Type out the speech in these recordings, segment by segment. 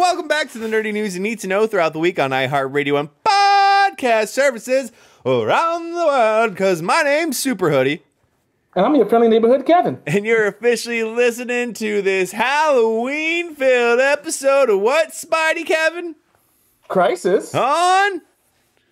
Welcome back to the nerdy news you need to know throughout the week on iHeartRadio and podcast services around the world. Because my name's Super Hoodie. And I'm your friendly neighborhood Kevin. And you're officially listening to this Halloween filled episode of What Spidey Kevin? Crisis. On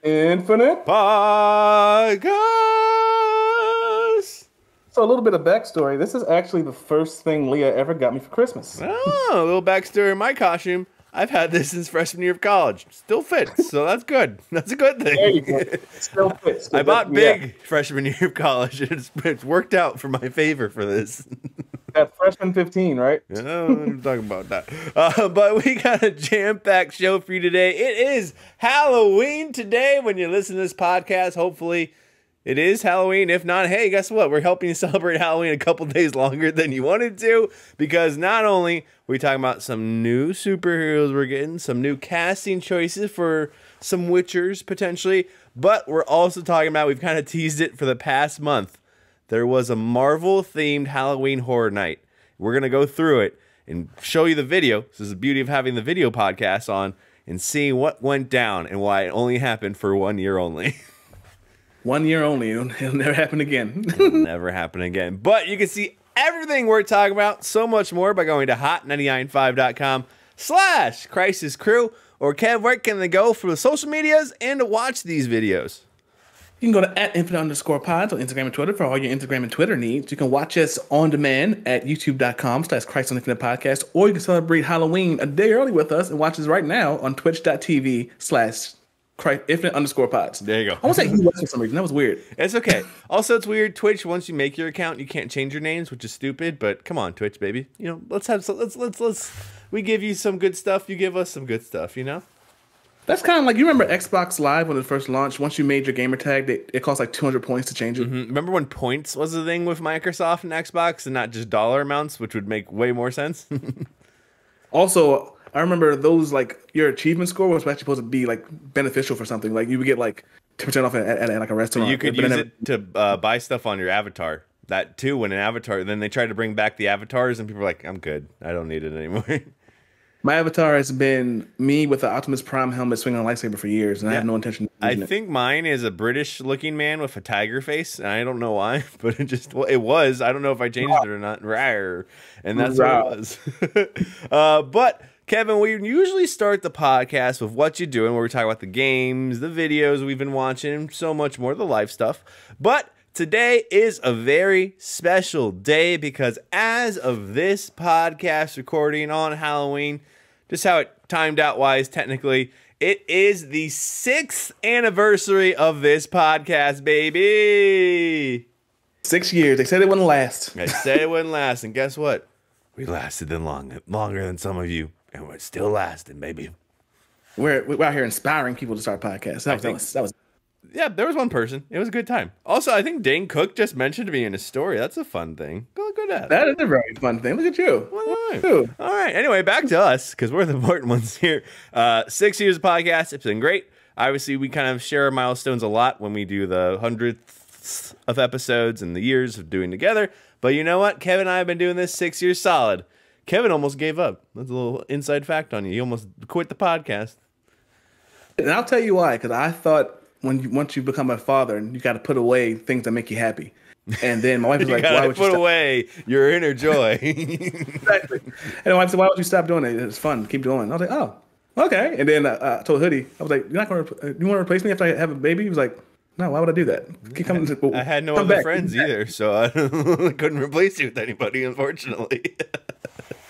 Infinite Podcast. So, a little bit of backstory. This is actually the first thing Leah ever got me for Christmas. Oh, a little backstory in my costume. I've had this since freshman year of college. Still fits, so that's good. That's a good thing. Go. Still fits. Still I bought big yeah. freshman year of college. It's, it's, worked out for my favor for this. That freshman 15, right? Yeah, I'm talking about that. Uh, but we got a jam-packed show for you today. It is Halloween today when you listen to this podcast. Hopefully – it is Halloween. If not, hey, guess what? We're helping you celebrate Halloween a couple days longer than you wanted to because not only are we talking about some new superheroes we're getting, some new casting choices for some Witchers potentially, but we're also talking about, we've kind of teased it for the past month. There was a Marvel themed Halloween horror night. We're going to go through it and show you the video. This is the beauty of having the video podcast on and seeing what went down and why it only happened for one year only. One year only. It'll, it'll never happen again. never happen again. But you can see everything we're talking about, so much more, by going to hot995.com slash crisis crew. Or Kev, where can they go for the social medias and to watch these videos? You can go to at infinite underscore pods on Instagram and Twitter for all your Instagram and Twitter needs. You can watch us on demand at youtube.com slash Christ on Infinite Podcast, or you can celebrate Halloween a day early with us and watch us right now on twitch.tv slash Christ, infinite underscore pods. There you go. I want to say US for some reason. That was weird. It's okay. Also, it's weird. Twitch. Once you make your account, you can't change your names, which is stupid. But come on, Twitch, baby. You know, let's have some. Let's let's let's. We give you some good stuff. You give us some good stuff. You know. That's kind of like you remember Xbox Live when it first launched. Once you made your gamer tag, they, it cost like 200 points to change it. Mm -hmm. Remember when points was the thing with Microsoft and Xbox, and not just dollar amounts, which would make way more sense. also, I remember those like your achievement score was actually supposed to be like beneficial for something. Like you would get like ten percent off at, at, at, like a restaurant. you could use it to uh, buy stuff on your avatar. That too, when an avatar, then they tried to bring back the avatars, and people were like, "I'm good. I don't need it anymore." My avatar has been me with the Optimus Prime helmet swinging a lightsaber for years, and yeah. I have no intention. I it. think mine is a British-looking man with a tiger face, and I don't know why, but it just well, it was. I don't know if I changed it or not. Rare, and that's Rawr. what it was. uh, but Kevin, we usually start the podcast with what you are doing, where we talk about the games, the videos we've been watching, so much more, the life stuff. But today is a very special day because as of this podcast recording on Halloween, just how it timed out wise technically, it is the sixth anniversary of this podcast, baby. Six years. They said it wouldn't last. They said it wouldn't last, and guess what? We lasted longer than some of you and we're still lasting, baby. We're we're out here inspiring people to start podcasts. That was, think, that was, that was yeah, there was one person. It was a good time. Also, I think Dane Cook just mentioned me in a story. That's a fun thing. Go look at that. That is a very fun thing. Look at you. Look All right. Anyway, back to us because we're the important ones here. Uh, six years of podcast. It's been great. Obviously, we kind of share milestones a lot when we do the hundredth of episodes and the years of doing together. But you know what? Kevin and I have been doing this six years solid. Kevin almost gave up. That's a little inside fact on you. He almost quit the podcast. And I'll tell you why, because I thought when you once you become a father, and you got to put away things that make you happy. And then my wife was like, "Why would put you put away your inner joy?" exactly. And my wife said, "Why would you stop doing it? It's fun. Keep doing." I was like, "Oh, okay." And then uh, I told Hoodie, I was like, "You're not going to you want to replace me after I have a baby?" He was like, "No, why would I do that? Keep coming." To, I had no other back. friends either, so I couldn't replace you with anybody, unfortunately.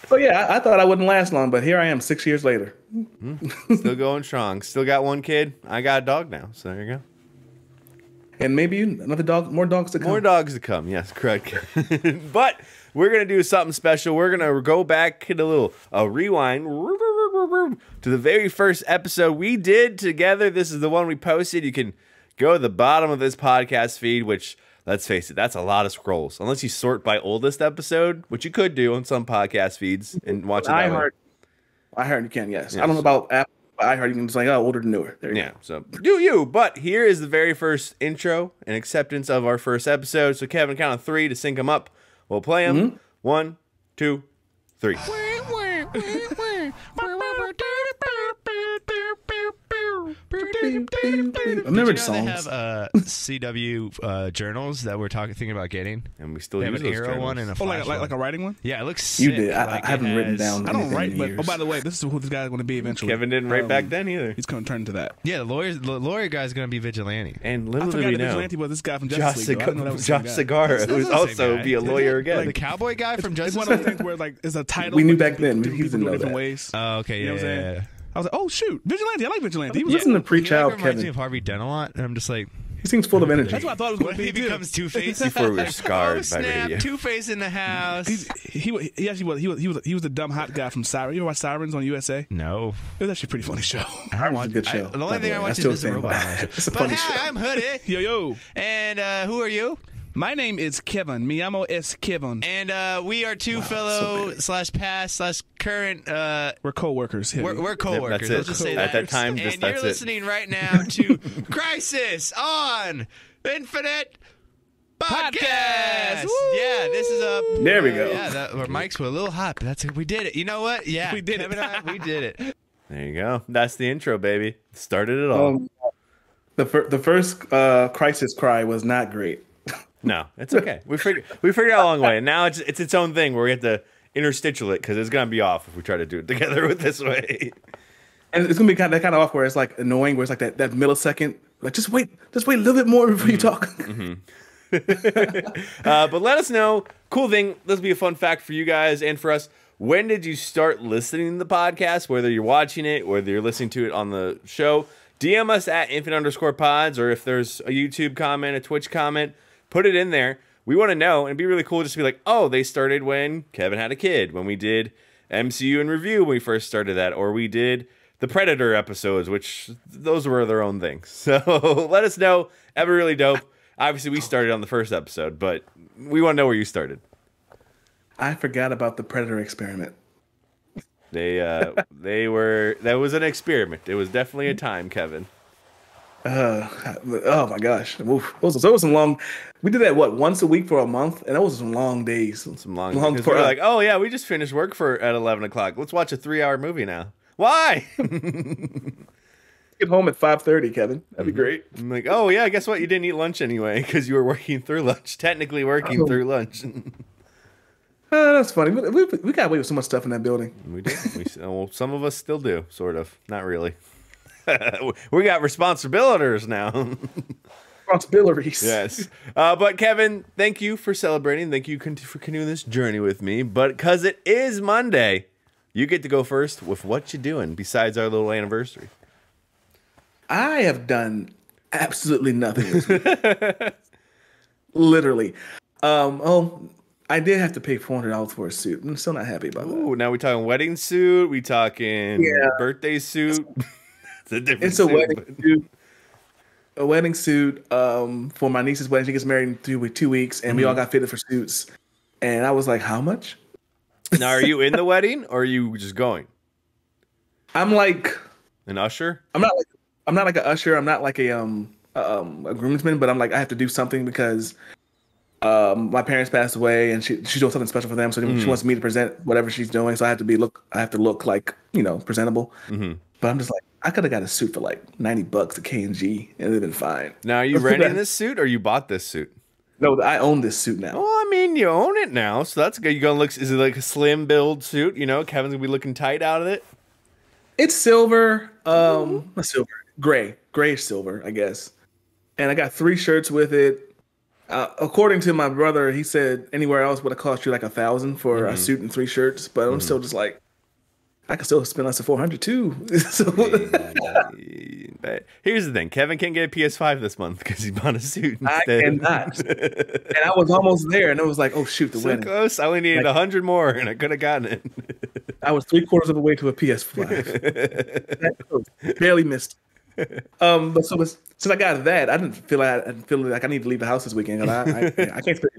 So oh, yeah, I, thought I wouldn't last long, but here I am, six years later. Hmm. Still going strong. Still got one kid. I got a dog now. So there you go. And maybe another dog, more dogs to come. More dogs to come. Yes, correct. but we're gonna do something special. We're gonna go back to a little a rewind to the very first episode we did together. This is the one we posted. You can go to the bottom of this podcast feed, which Let's face it, that's a lot of scrolls. Unless you sort by oldest episode, which you could do on some podcast feeds and watch it. I heard, I heard you can. Yes, yes. I don't know about Apple. I heard you can just like oh, older than newer. There yeah. Go. So do you? But here is the very first intro and acceptance of our first episode. So Kevin, count of three to sync them up. We'll play them. Mm-hmm. One, two, three. I remember never you know songs. They have uh, CW uh, journals that we're talking thinking about getting, and we still they use have an those arrow journals. one and a oh, like, like, like, a writing one. Yeah, it looks. Sick. You did. I, like I haven't has, written down. I don't write, but oh, by the way, this is who this guy's going to be eventually. Kevin didn't write um, back then either. He's going to turn into that. Yeah, the lawyer, the lawyer guy's going to be vigilante. And literally, I forgot know, vigilante was this guy from Justice Josh League. Though. Josh Cigar, who's also be a lawyer again. The cowboy guy from Justice. One of those things where like is a title. We knew back then. He's in different ways. Oh, okay, yeah. I was like, oh shoot, Vigilante. I like Vigilante. He was the pre preach He reminds me of Harvey Dent a lot, and I'm just like, He seems full of energy. That's what I thought it was going to be. he becomes Two Face? Before we're scarred oh by radio. Two Face in the house. He's, he, he actually was he was he was he was the dumb hot guy from Siren. You ever watch Sirens on USA? No, It was actually a pretty funny show. I a good show, the only thing way. I watched is still Robot. It's a but funny hi, show. I'm Hoodie, yo yo, and uh, who are you? My name is Kevin. Mi amo es Kevin. And uh, we are two wow, fellow so slash past slash current. Uh, we're co-workers. Here. We're, we're co-workers. Let's just say that. At that time, just, and you're listening it. right now to Crisis on Infinite podcast. Woo! Yeah, this is a. There we go. Yeah, that, our mics were a little hot, but that's we did it. You know what? Yeah, we did it. I, we did it. There you go. That's the intro, baby. Started it all. Um, the fir- the first uh, crisis cry was not great. No, it's okay. We figured we figured out a long way, and now it's it's its own thing where we have to interstitial it because it's gonna be off if we try to do it together with this way. And it's gonna be kind of, that kind of off where it's like annoying, where it's like that that millisecond, like just wait, just wait a little bit more before you talk. Mm-hmm. uh, but let us know. Cool thing. This will be a fun fact for you guys and for us. When did you start listening to the podcast? Whether you're watching it, whether you're listening to it on the show, DM us at infant underscore pods, or if there's a YouTube comment, a Twitch comment put it in there. We want to know and be really cool just to be like, oh, they started when Kevin had a kid, when we did MCU in review when we first started that, or we did the Predator episodes, which those were their own things. So let us know. Ever really dope. Obviously, we started on the first episode, but we want to know where you started. I forgot about the Predator experiment. They uh, they were that was an experiment. It was definitely a time, Kevin. Uh, oh my gosh, Oof. It was, it some long. We did that what once a week for a month, and that was some long days. Some long, long days. For, we like, oh yeah, we just finished work for at eleven o'clock. Let's watch a three-hour movie now. Why? Get home at five thirty, Kevin. That'd be mm-hmm. great. I'm like, oh yeah, guess what? You didn't eat lunch anyway because you were working through lunch. Technically working oh. through lunch. Uh, that's funny. We, we, we, got away with so much stuff in that building. We did. We, well, some of us still do, sort of. Not really. we got responsibilities now. responsibilities. Yes. Uh, but Kevin, thank you for celebrating. Thank you for continuing this journey with me. But because it is Monday, you get to go first with what you're doing besides our little anniversary. I have done absolutely nothing. Literally. Um, oh, I did have to pay four hundred dollars for a suit. I'm still not happy about Ooh, that. Now we talking wedding suit. We talking yeah. birthday suit it's a different. It's a wedding suit. A wedding suit um, for my niece's wedding. She gets married in two, two weeks, and mm-hmm. we all mm-hmm. got fitted for suits. And I was like, "How much?" Now, are you in the wedding, or are you just going? I'm like an usher. I'm not. Like, I'm not like an usher. I'm not like a um um a groomsman. But I'm like I have to do something because um, my parents passed away, and she, she's doing something special for them. So mm. she mm-hmm. wants me to present whatever she's doing. So I have to be look. I have to look like you know presentable. Mm-hmm. But I'm just like, I could have got a suit for like 90 bucks at K and G, and it'd been fine. Now, are you renting this suit or you bought this suit? No, I own this suit now. Well, I mean, you own it now, so that's good. You gonna look? Is it like a slim build suit? You know, Kevin's gonna be looking tight out of it. It's silver, um, mm-hmm. silver, gray, grayish silver, I guess. And I got three shirts with it. Uh, according to my brother, he said anywhere else would have cost you like a thousand for mm-hmm. a suit and three shirts, but I'm mm-hmm. still just like, I can still spend less than 400 too. so. but here's the thing Kevin can't get a PS5 this month because he bought a suit. Instead. I cannot. and I was almost there and it was like, oh, shoot, the so close. I only needed like, 100 more and I could have gotten it. I was three quarters of the way to a PS5. Barely missed. Um, but so since I got that, I didn't feel like I, didn't feel like I need to leave the house this weekend. I, I, I can't spend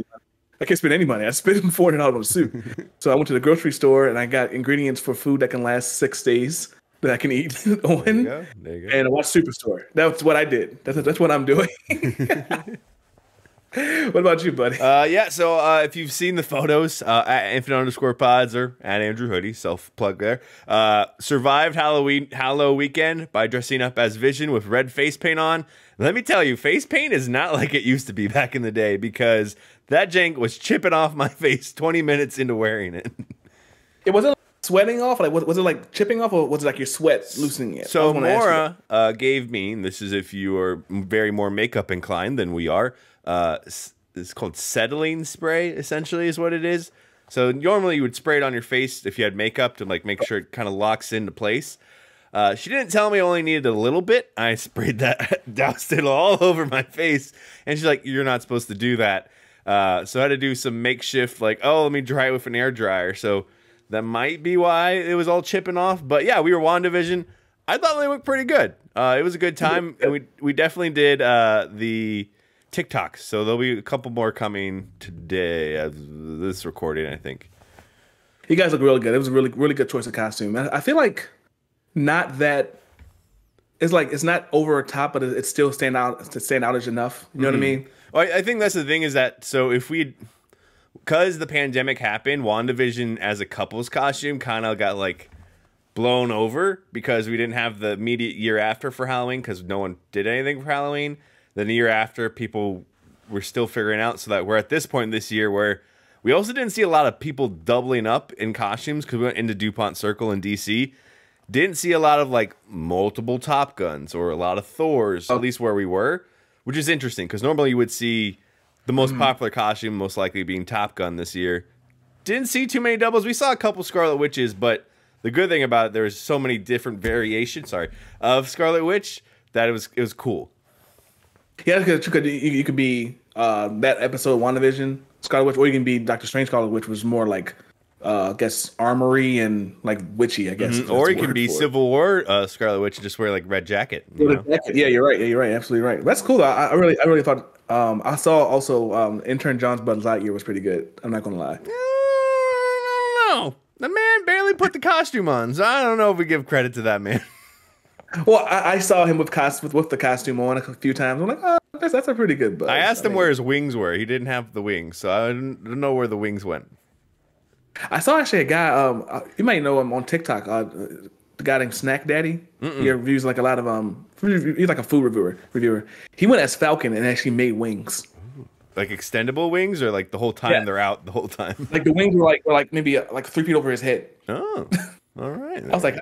I can't spend any money. I spent four hundred dollars on a suit. so I went to the grocery store and I got ingredients for food that can last six days that I can eat on. There you go. There you go. And I watched Superstore. That's what I did. That's that's what I'm doing. what about you, buddy? Uh, yeah. So uh, if you've seen the photos uh, at infinite underscore pods or at Andrew Hoodie, self plug there. Uh, survived Halloween Halloween weekend by dressing up as Vision with red face paint on. Let me tell you, face paint is not like it used to be back in the day because that jank was chipping off my face 20 minutes into wearing it. It wasn't sweating off? Like, was, was, it like chipping off, or was it like your sweat loosening it? So Mora uh, gave me this is if you are very more makeup inclined than we are. Uh, it's called settling spray. Essentially, is what it is. So normally you would spray it on your face if you had makeup to like make sure it kind of locks into place. Uh, she didn't tell me I only needed a little bit. I sprayed that, doused it all over my face, and she's like, "You're not supposed to do that." Uh, so I had to do some makeshift, like, oh, let me dry it with an air dryer. So that might be why it was all chipping off. But yeah, we were WandaVision. I thought they looked pretty good. Uh, it was a good time, and we we definitely did uh, the TikToks. So there'll be a couple more coming today. As this recording, I think. You guys look really good. It was a really really good choice of costume. I feel like not that it's like it's not over top, but it's still stand out to stand out is enough. You know mm-hmm. what I mm-hmm. mean? Well, I think that's the thing is that so if we because the pandemic happened, WandaVision as a couple's costume kind of got like blown over because we didn't have the immediate year after for Halloween because no one did anything for Halloween. Then the year after, people were still figuring out. So that we're at this point this year where we also didn't see a lot of people doubling up in costumes because we went into DuPont Circle in DC. Didn't see a lot of like multiple Top Guns or a lot of Thors, oh. at least where we were, which is interesting because normally you would see the most mm. popular costume most likely being Top Gun this year. Didn't see too many doubles. We saw a couple Scarlet Witches, but the good thing about it, there's so many different variations, sorry, of Scarlet Witch that it was it was cool. Yeah, because you could you could be uh, that episode of WandaVision Scarlet Witch, or you can be Doctor Strange Scarlet Witch, was more like uh, I guess armory and like witchy. I guess, mm-hmm. or it can be Civil War uh, Scarlet Witch and just wear like red jacket. You yeah, you're right. Yeah, you're right. Absolutely right. That's cool. I, I really, I really thought. Um, I saw also um, intern John's Buzz Lightyear was pretty good. I'm not gonna lie. Uh, no, the man barely put the costume on, so I don't know if we give credit to that man. Well, I, I saw him with, cost, with, with the costume on a few times. I'm like, oh, that's, that's a pretty good buzz. I asked I him mean, where his wings were. He didn't have the wings, so I didn't, didn't know where the wings went. I saw actually a guy. Um, uh, you might know him on TikTok. Uh, the guy named Snack Daddy. Mm-mm. He reviews like a lot of um. He's like a food reviewer. Reviewer. He went as Falcon and actually made wings. Like extendable wings, or like the whole time yeah. they're out, the whole time. Like the wings were like were like maybe uh, like three feet over his head. Oh, all right. I was like,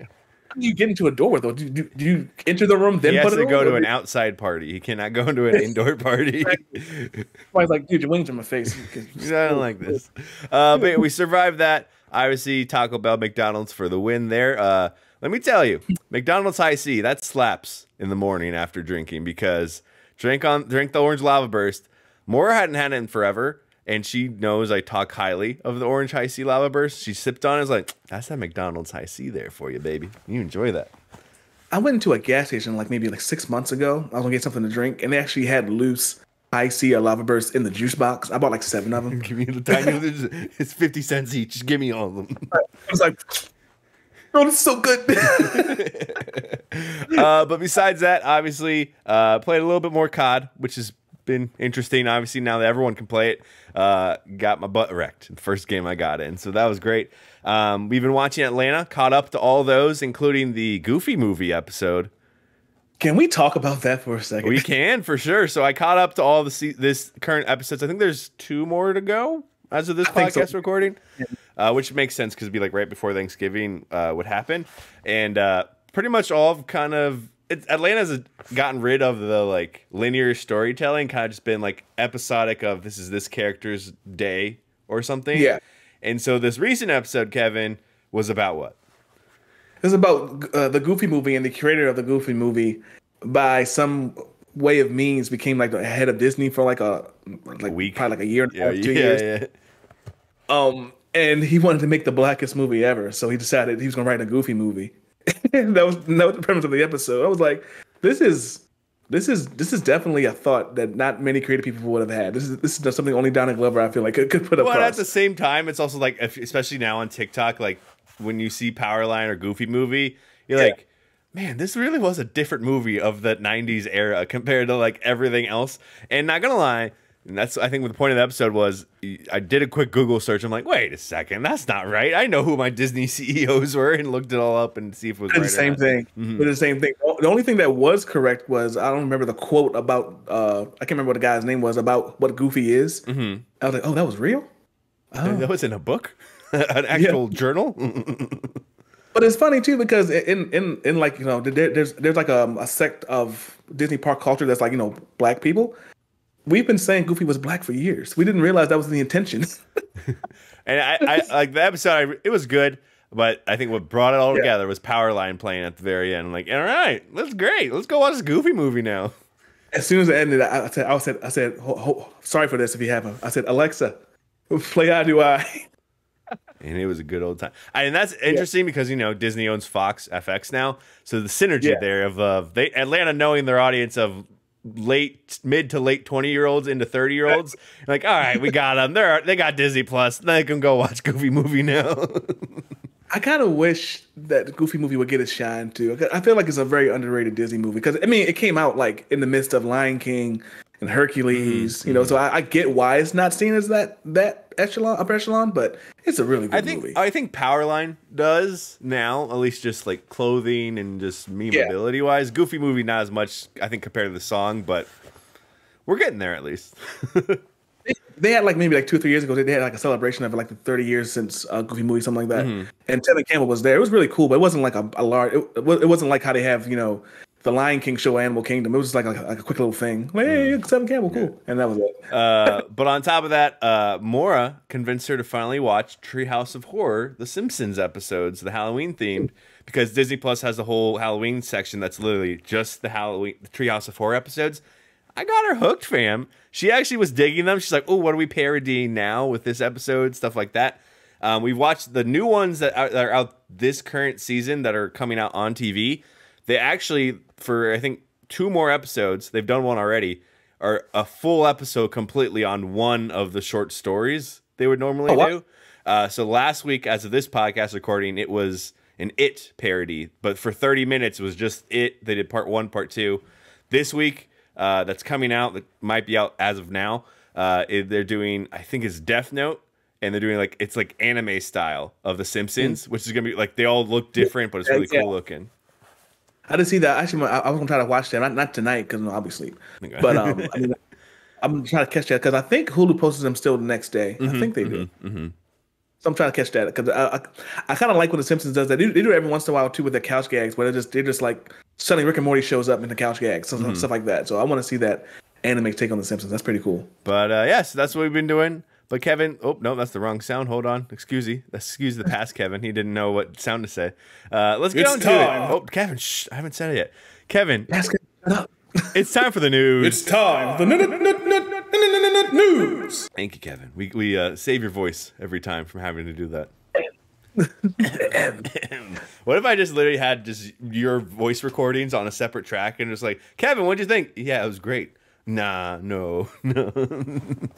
do you get into a door though? Do, do, do you enter the room then? He has to go to an outside party. He cannot go into an indoor party. I was like, dude, your wings in my face. I don't like this. Uh, but we survived that. Obviously, Taco Bell, McDonald's for the win there. Uh, let me tell you, McDonald's high C that slaps in the morning after drinking because drink on drink the orange lava burst. Moore hadn't had it in forever and she knows I talk highly of the orange high C lava burst. She sipped on it. Is like that's that McDonald's high C there for you, baby. You enjoy that. I went into a gas station like maybe like six months ago. I was gonna get something to drink, and they actually had loose high C lava burst in the juice box. I bought like seven of them. give me the tiny ones. It's fifty cents each. Just give me all of them. I was like, "Oh, it's so good." uh, but besides that, obviously, uh, played a little bit more COD, which is been interesting. Obviously, now that everyone can play it, uh, got my butt wrecked the first game I got in. So that was great. Um, we've been watching Atlanta, caught up to all those, including the Goofy movie episode. Can we talk about that for a second? We can for sure. So I caught up to all the se- this current episodes. I think there's two more to go as of this I podcast so. recording, yeah. uh, which makes sense because it'd be like right before Thanksgiving uh, would happen, and uh, pretty much all of kind of it's, Atlanta's gotten rid of the like linear storytelling, kind of just been like episodic of this is this character's day or something. Yeah. And so this recent episode, Kevin, was about what? It was about uh, the Goofy movie and the curator of the Goofy movie by some way of means became like the head of Disney for like a like a week, probably like a year and a half, yeah, two yeah, years. Yeah. Um, and he wanted to make the blackest movie ever, so he decided he was gonna write a Goofy movie. that was that the premise of the episode. I was like, this is this is this is definitely a thought that not many creative people would have had. This is this is something only Donna Glover I feel like could, could put up. But at the same time, it's also like especially now on TikTok, like when you see Powerline or Goofy movie, you're yeah. like, man, this really was a different movie of the '90s era compared to like everything else. And not gonna lie, and that's I think the point of the episode was I did a quick Google search. I'm like, wait a second, that's not right. I know who my Disney CEOs were and looked it all up and see if it was right mm-hmm. the same thing. Mm-hmm. The same thing. The only thing that was correct was I don't remember the quote about uh, I can't remember what the guy's name was about what Goofy is. Mm-hmm. I was like, oh, that was real. Oh. That was in a book, an actual journal. but it's funny too because in in in like you know there, there's there's like a, um, a sect of Disney park culture that's like you know black people we've been saying Goofy was black for years. We didn't realize that was the intention. and I, I, like the episode. it was good, but I think what brought it all yeah. together was Powerline playing at the very end. I'm like, all right, that's great. Let's go watch this Goofy movie now. As soon as it ended, I, I said, I said, I said, ho, ho, sorry for this if you haven't. I said, Alexa, play I Do I. and it was a good old time. and that's interesting yeah. because you know Disney owns Fox FX now, so the synergy yeah. there of they Atlanta knowing their audience of late mid to late 20 year olds into 30 year olds like all right we got them they're they got disney plus they can go watch goofy movie now i kind of wish that goofy movie would get its shine too i feel like it's a very underrated disney movie because i mean it came out like in the midst of lion king and hercules mm-hmm. you know so mm-hmm. I, I get why it's not seen as that that echelon, upper echelon, but it's a really good I think, movie. I think Powerline does now, at least just like clothing and just memeability yeah. wise. Goofy movie, not as much, I think, compared to the song, but we're getting there at least. they had like maybe like two or three years ago they had like a celebration of like the 30 years since uh, goofy movie something like that mm-hmm. and tevin campbell was there it was really cool but it wasn't like a, a large it, it, wasn't like how they have you know the Lion King show, Animal Kingdom. It was just like, like a quick little thing. Like, hey, mm. Campbell, cool, yeah. and that was it. uh, but on top of that, uh, Mora convinced her to finally watch Treehouse of Horror, the Simpsons episodes, the Halloween themed, because Disney Plus has a whole Halloween section that's literally just the Halloween the Treehouse of Horror episodes. I got her hooked, fam. She actually was digging them. She's like, oh, what are we parodying now with this episode? Stuff like that. Um, we've watched the new ones that are, that are out this current season that are coming out on TV. They actually for I think two more episodes. They've done one already, are a full episode completely on one of the short stories they would normally oh, do. Uh, so last week, as of this podcast recording, it was an It parody, but for 30 minutes, it was just It. They did part one, part two. This week, uh, that's coming out, that might be out as of now. Uh, they're doing, I think it's Death Note, and they're doing like it's like anime style of The Simpsons, mm -hmm. which is gonna be like they all look different, but it's really yeah. cool looking. I didn't see that. Actually, I, I was gonna try to watch that. Not, not tonight because I'll be asleep. Okay. But um, I mean, I'm trying to catch that because I think Hulu posts them still the next day. Mm-hmm, I think they do. Mm-hmm, mm-hmm, so I'm trying to catch that because I, I, I kind of like when The Simpsons does that. They, they do, every once in a while too with their couch gags, where they just they're just like suddenly Rick and Morty shows up in the couch gags, stuff, mm-hmm. stuff like that. So I want to see that anime take on The Simpsons. That's pretty cool. But uh, yes, yeah, so that's what we've been doing. But Kevin, oh no, that's the wrong sound. Hold on, excuse me, excuse the past, Kevin. He didn't know what sound to say. Uh, let's get it's on time. to it. Oh, Kevin, shh, I haven't said it yet. Kevin, it's time for the news. It's time. The news. Thank you, Kevin. We we uh, save your voice every time from having to do that. what if I just literally had just your voice recordings on a separate track and just like Kevin, what'd you think? Yeah, it was great. Nah, no, no. you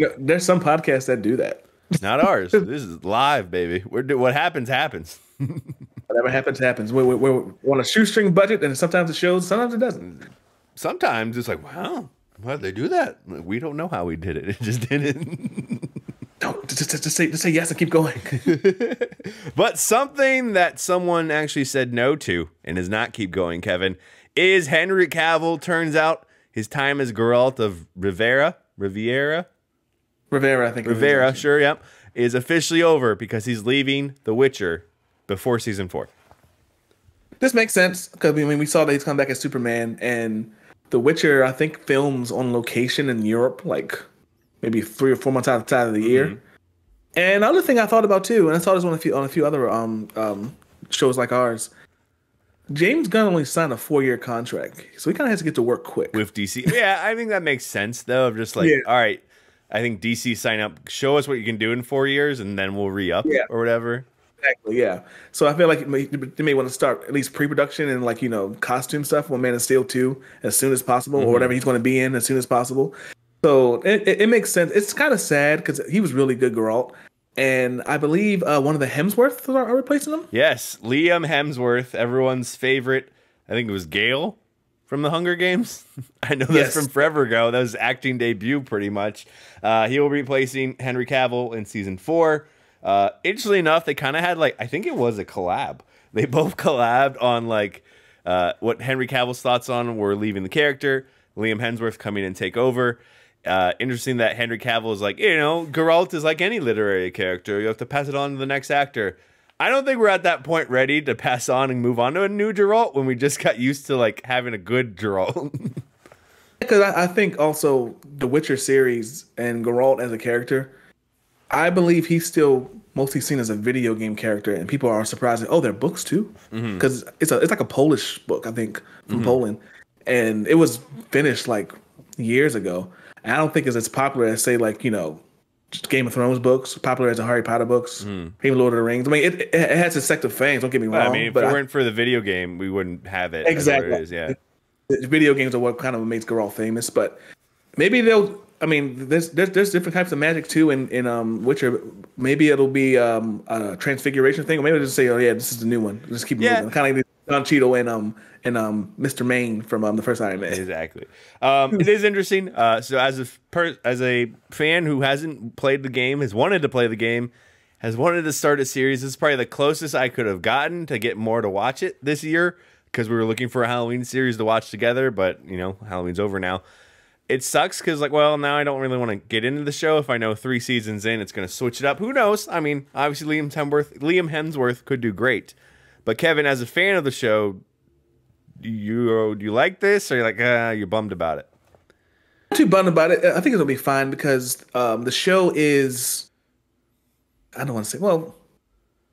know, there's some podcasts that do that. Not ours. this is live, baby. We're do- what happens happens. Whatever happens happens. We, we, we, on a shoestring budget, and sometimes it shows, sometimes it doesn't. Sometimes it's like, wow, why did they do that? we don't know how we did it. It just did not don't just, just, just, say just say yes and keep going. but something that someone actually said no to and does not keep going, Kevin, is Henry Cavill turns out his time as Geralt of Rivera, Riviera, Rivera, I think. Rivera, sure, yep, is officially over because he's leaving The Witcher before season four. This makes sense because I mean we saw that he's come back as Superman and The Witcher. I think films on location in Europe, like maybe three or four months outside of the mm-hmm. year. Mm-hmm. And another thing I thought about too, and I saw this on a few on a few other um, um, shows like ours, James Gunn only signed a four year contract, so he kind of has to get to work quick with DC. Yeah, I think that makes sense though. Of just like, yeah. all right, I think DC sign up, show us what you can do in four years, and then we'll re up yeah. or whatever. Exactly. Yeah. So I feel like they may want to start at least pre production and like you know costume stuff when Man of Steel two as soon as possible mm-hmm. or whatever he's going to be in as soon as possible. So it, it, it makes sense. It's kind of sad because he was really good, Geralt and I believe uh, one of the Hemsworths are replacing him. Yes, Liam Hemsworth, everyone's favorite. I think it was Gale from the Hunger Games. I know that's yes. from forever ago. That was acting debut, pretty much. Uh, he will be replacing Henry Cavill in season four. Uh, interestingly enough, they kind of had like I think it was a collab. They both collabed on like uh, what Henry Cavill's thoughts on were leaving the character. Liam Hemsworth coming and take over uh, interesting that Henry Cavill is like, you know, Geralt is like any literary character. You have to pass it on to the next actor. I don't think we're at that point ready to pass on and move on to a new Geralt when we just got used to like having a good Geralt. Because I, think also the Witcher series and Geralt as a character, I believe he's still mostly seen as a video game character, and people are surprised. oh, they're books too, because mm-hmm. mm -hmm. it's a it's like a Polish book I think from mm -hmm. Poland, and it was finished like years ago. I don't think it's as popular as say like you know Game of Thrones books, popular as the Harry Potter books, mm. even Lord of the Rings. I mean, it, it, has its sect of fans. Don't get me wrong. Well, I mean, if but it weren't I, for the video game, we wouldn't have it. Exactly. It is, yeah. The video games are what kind of makes Geralt famous, but maybe they'll. I mean, there's, there's there's, different types of magic too in in um Witcher. Maybe it'll be um a transfiguration thing, or maybe they'll just say, oh yeah, this is the new one. Just keep yeah. moving. Kind of like Don Cheeto and um and um Mr. Maine from um the first Iron Man. Exactly. Um, it is interesting. Uh, so as a per- as a fan who hasn't played the game, has wanted to play the game, has wanted to start a series. This is probably the closest I could have gotten to get more to watch it this year because we were looking for a Halloween series to watch together. But you know, Halloween's over now. It sucks because like, well, now I don't really want to get into the show if I know three seasons in it's going to switch it up. Who knows? I mean, obviously Liam Hemsworth, Liam Hemsworth could do great. But Kevin, as a fan of the show, do you do you like this, or you're like ah, you're bummed about it? too bummed about it. I think it'll be fine because um, the show is. I don't want to say well.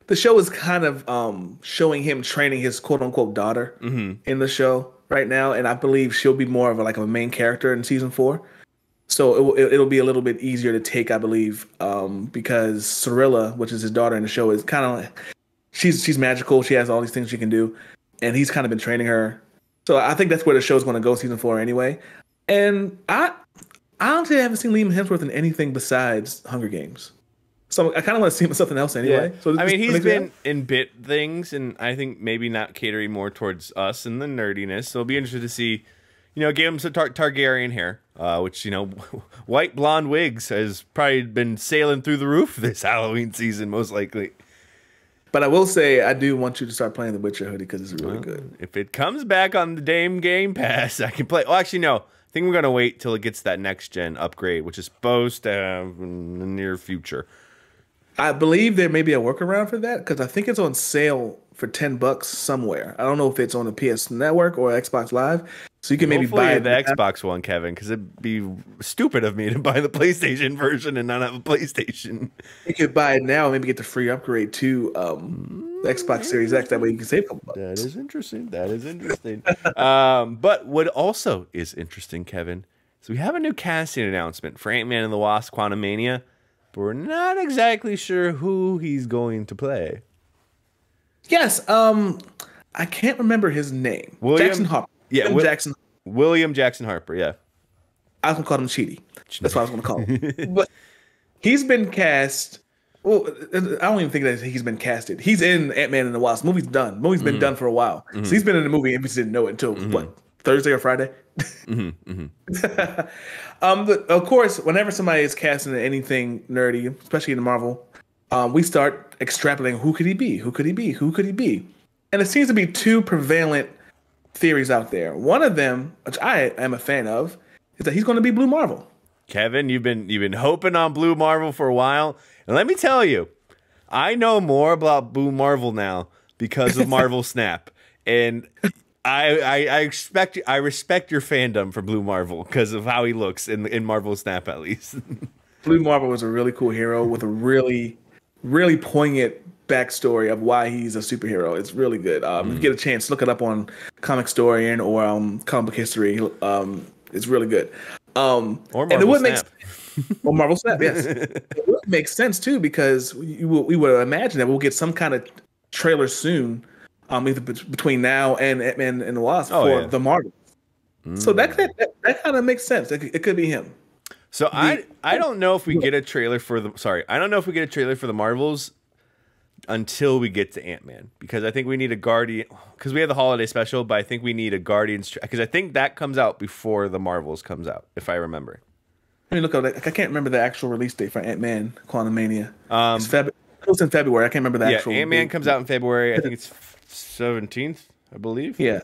The show is kind of um, showing him training his quote unquote daughter mm-hmm. in the show right now, and I believe she'll be more of a, like a main character in season four. So it, will be a little bit easier to take, I believe, um, because Cirilla, which is his daughter in the show, is kind of she's she's magical. She has all these things she can do, and he's kind of been training her. So I think that's where the show's going to go season four anyway. And I, I honestly haven't seen Liam Hemsworth in anything besides Hunger Games. So I kind of want to see him in something else anyway. Yeah. So I mean, he's been in bit things, and I think maybe not catering more towards us and the nerdiness. So it'll be interesting to see. You know, gave him some tar Targaryen hair, uh, which you know, white blonde wigs has probably been sailing through the roof this Halloween season, most likely. But I will say, I do want you to start playing the Witcher hoodie because it's really well, good. If it comes back on the Dame Game Pass, I can play. Oh, actually, no. I think we're gonna wait till it gets that next gen upgrade, which is supposed to have in the near future. I believe there may be a workaround for that because I think it's on sale for 10 bucks somewhere. I don't know if it's on the PS Network or Xbox Live. So you can maybe Hopefully buy the Xbox one, Kevin, because it'd be stupid of me to buy the PlayStation version and not have a PlayStation. You could buy it now and maybe get the free upgrade to um, the Xbox Series X. That way you can save a couple bucks. That is interesting. That is interesting. um, but what also is interesting, Kevin, is we have a new casting announcement for Ant Man and the Wasp Quantumania, but we're not exactly sure who he's going to play. Yes. Um, I can't remember his name. William Jackson Harper. Yeah, William Jackson. William Jackson Harper. Yeah. I was gonna call him Cheaty. That's what I was gonna call him. but he's been cast. Well, I don't even think that he's been casted. He's in Ant Man and the Wasp. movie's done. movie's been mm-hmm. done for a while. Mm-hmm. So he's been in the movie and we just didn't know it until mm-hmm. what Thursday or Friday. Mm-hmm, mm-hmm. um, but of course, whenever somebody is casting anything nerdy, especially in the Marvel, um, we start extrapolating who could he be? Who could he be? Who could he be? And it seems to be two prevalent theories out there. One of them, which I am a fan of, is that he's going to be Blue Marvel. Kevin, you've been you've been hoping on Blue Marvel for a while, and let me tell you, I know more about Blue Marvel now because of Marvel Snap, and I, I, I expect I respect your fandom for Blue Marvel because of how he looks in in Marvel Snap at least. Blue Marvel was a really cool hero with a really really poignant backstory of why he's a superhero. It's really good. Um, mm-hmm. If you mm. get a chance, look it up on Comic Historian or um, Comic History. Um, it's really good. Um, or Marvel and it would make or Marvel Snap. Yes, it would make sense too because we, we would imagine that we'll get some kind of trailer soon, um, either between now and and and the Wasp oh, for yeah. the Marvel. Mm. So that, that that, that kind of makes sense. It, it could be him. So the, I I don't know if we get a trailer for the sorry I don't know if we get a trailer for the Marvels until we get to Ant Man because I think we need a Guardian because we have the holiday special, but I think we need a Guardians because I think that comes out before the Marvels comes out if I remember. I mean, look at it. I can't remember the actual release date for Ant Man Quantum Mania. Um, it's, Feb- in February. I can't remember the yeah, actual. Ant Man comes out in February. I think it's seventeenth, I believe. Yeah.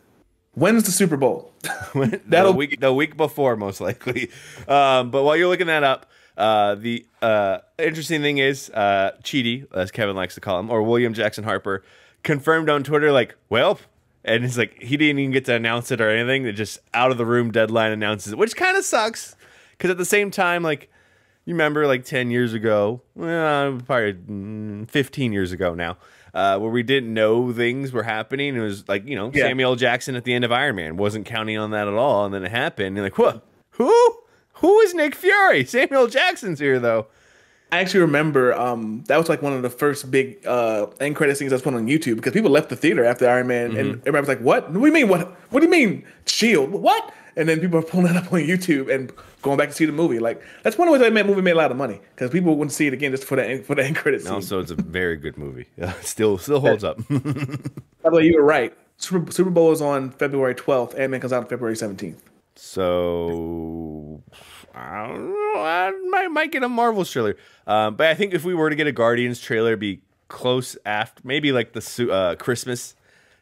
When's the Super Bowl? That'll the week the week before, most likely. Um, but while you're looking that up, uh, the uh, interesting thing is uh, Cheedy, as Kevin likes to call him, or William Jackson Harper, confirmed on Twitter like, well, and it's like he didn't even get to announce it or anything. They just out of the room deadline announces it, which kind of sucks because at the same time, like you remember, like ten years ago, well, probably mm, fifteen years ago now uh, where we didn't know things were happening. It was like you know yeah. Samuel Jackson at the end of Iron Man wasn't counting on that at all, and then it happened. And you're like, what? Who? Who is Nick Fury? Samuel Jackson's here though. I actually remember um, that was like one of the first big uh, end credit scenes I was put on YouTube because people left the theater after Iron Man mm-hmm. and everybody was like, "What? What do you mean? What? What do you mean? Shield? What?" And then people are pulling that up on YouTube and going back to see the movie. Like that's one of the ways that movie made a lot of money because people wouldn't see it again just for that for the end credit scene. Also, it's a very good movie. Yeah, still still holds up. By the way, you were right. Super, Super Bowl is on February twelfth. Ant Man comes out on February seventeenth. So I, might, might get a Marvels trailer. Um, but I think if we were to get a Guardians trailer, it'd be close after maybe like the uh, Christmas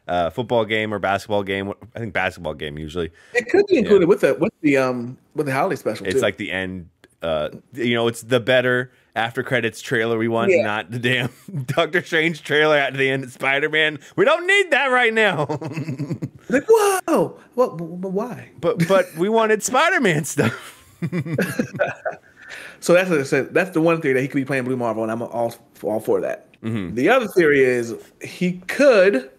uh, football game or basketball game. I think basketball game usually. It could be included yeah. with the with the um with the holiday special. It's too. like the end. Uh, you know, it's the better after credits trailer we want, yeah. not the damn Doctor Strange trailer at the end of Spider Man. We don't need that right now. like, whoa, what, But why? But but we wanted Spider Man stuff so that's what I said. That's the one theory that he could be playing Blue Marvel, and I'm all all for that. Mm-hmm. The other theory is he could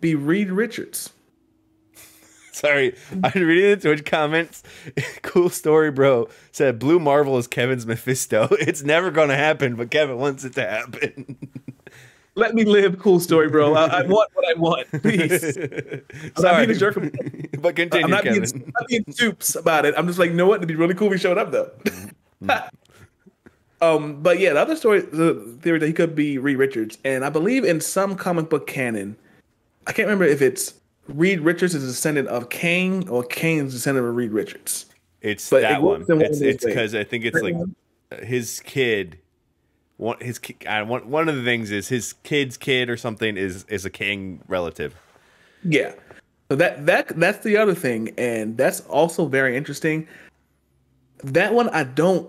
be Reed Richards. Sorry, I'm reading the Twitch comments. cool story, bro. Said Blue Marvel is Kevin's Mephisto. It's never gonna happen, but Kevin wants it to happen. let me live. Cool story, bro. I, I want what I want. Please. Sorry, I'm jerk. but continue. I'm not, Kevin. Being, I'm not being dupes about it. I'm just like, you know what? It'd be really cool. if We showed up though. Mm-hmm. Mm-hmm. um, but yeah, the other story, the theory that he could be Reed Richards, and I believe in some comic book canon, I can't remember if it's Reed Richards is a descendant of Kane or Kane's descendant of Reed Richards. It's but that it one. It's because I think it's like his kid one his I, uh, one one of the things is his kid's kid or something is is a king relative. Yeah. So that that that's the other thing, and that's also very interesting. That one I don't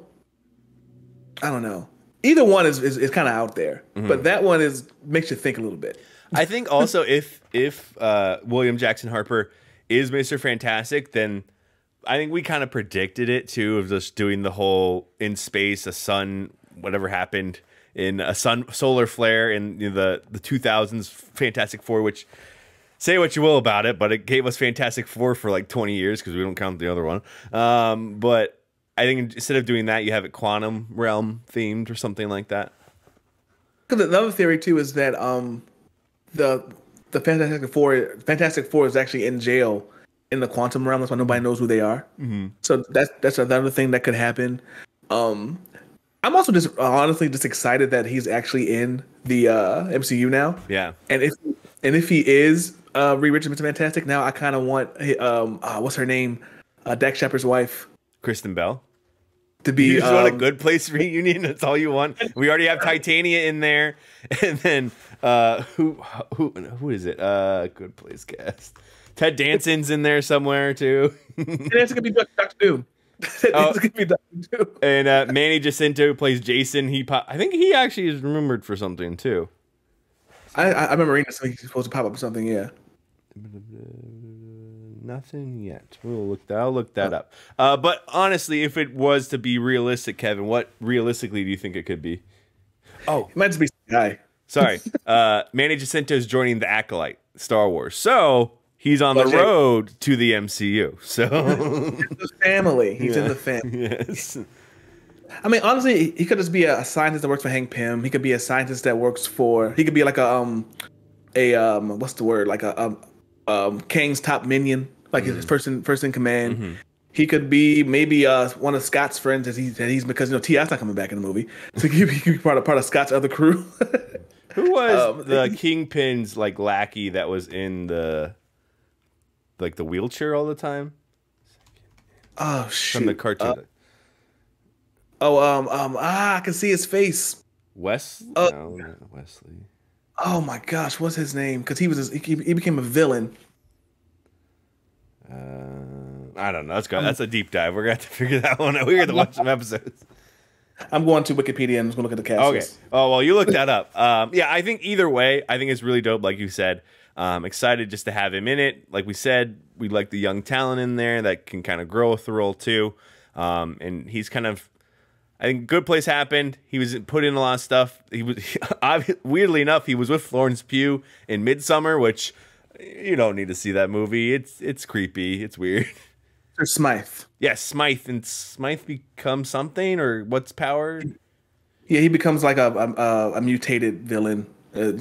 I don't know. Either one is is, is kind of out there, mm-hmm. but that one is makes you think a little bit. I think also if if uh, William Jackson Harper is Mister Fantastic, then I think we kind of predicted it too of just doing the whole in space a sun whatever happened in a sun solar flare in you know, the the 2000s Fantastic Four, which say what you will about it, but it gave us Fantastic Four for like 20 years because we don't count the other one. Um, but I think instead of doing that, you have it quantum realm themed or something like that. Another theory too is that um, the the Fantastic Four Fantastic Four is actually in jail in the quantum realm. That's why nobody knows who they are. Mm-hmm. So that's that's another thing that could happen. Um, I'm also just uh, honestly just excited that he's actually in the uh, MCU now. Yeah. And if and if he is uh, Reed Richards Fantastic, now I kind of want um uh, what's her name, uh, Dak Shepard's wife, Kristen Bell, to be. You just um, want a um, good place reunion. That's all you want. We already have Titania in there, and then uh, who who who is it? Uh, good place cast. Ted Danson's in there somewhere too. and it's gonna be Doctor Doom oh, going to be and uh, Manny Jacinto plays Jason. He pop- I think he actually is rumored for something too. I, I remember reading something he's supposed to pop up something. Yeah. Nothing yet. We'll look that. I'll look that oh. up. Uh, but honestly, if it was to be realistic, Kevin, what realistically do you think it could be? Oh, it might just be guy. Sorry, uh, Manny Jacinto is joining the acolyte Star Wars. So he's on Budget. the road to the MCU. So the family. He's yeah. in the family. Yes. I mean, honestly, he could just be a scientist that works for Hank Pym. He could be a scientist that works for. He could be like a um, a um, what's the word? Like a um, um Kang's top minion, like mm his mm-hmm. first in first in command. Mm-hmm. He could be maybe uh, one of Scott's friends that he's that he's because you know Ti's not coming back in the movie, so he, he could be part of part of Scott's other crew. Who was um, the Kingpin's like lackey that was in the like the wheelchair all the time? Oh shoot! From the cartoon. Uh, oh um um ah, I can see his face. Wes? Uh, no, Wesley. Oh my gosh, what's his name? Because he was his, he, he became a villain. Uh, I don't know. That's good. That's a deep dive. We're gonna have to figure that one out. We're gonna watch some episodes. I'm going to Wikipedia and I'm just gonna look at the cast. Okay. Oh well, you look that up. Um, yeah, I think either way, I think it's really dope. Like you said, um, excited just to have him in it. Like we said, we like the young talent in there that can kind of grow with the role too. Um, and he's kind of, I think, good place happened. He was put in a lot of stuff. He was weirdly enough, he was with Florence Pugh in Midsummer, which you don't need to see that movie. It's it's creepy. It's weird. Or Smythe. Yes, yeah, Smythe and Smythe becomes something or what's power? Yeah, he becomes like a a, a mutated villain. Uh,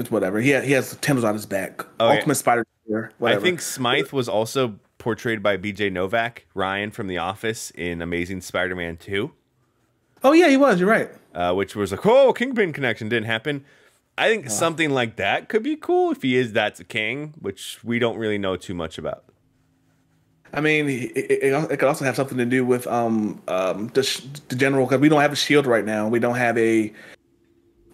it's whatever. He ha- he has tendrils on his back. Okay. Ultimate Spider. I think Smythe was also portrayed by B.J. Novak, Ryan from The Office in Amazing Spider-Man Two. Oh yeah, he was. You're right. Uh, which was like, oh, Kingpin connection didn't happen. I think oh. something like that could be cool if he is that's a king, which we don't really know too much about. I mean, it, it, it could also have something to do with um, um, the, the general because we don't have a shield right now. We don't have a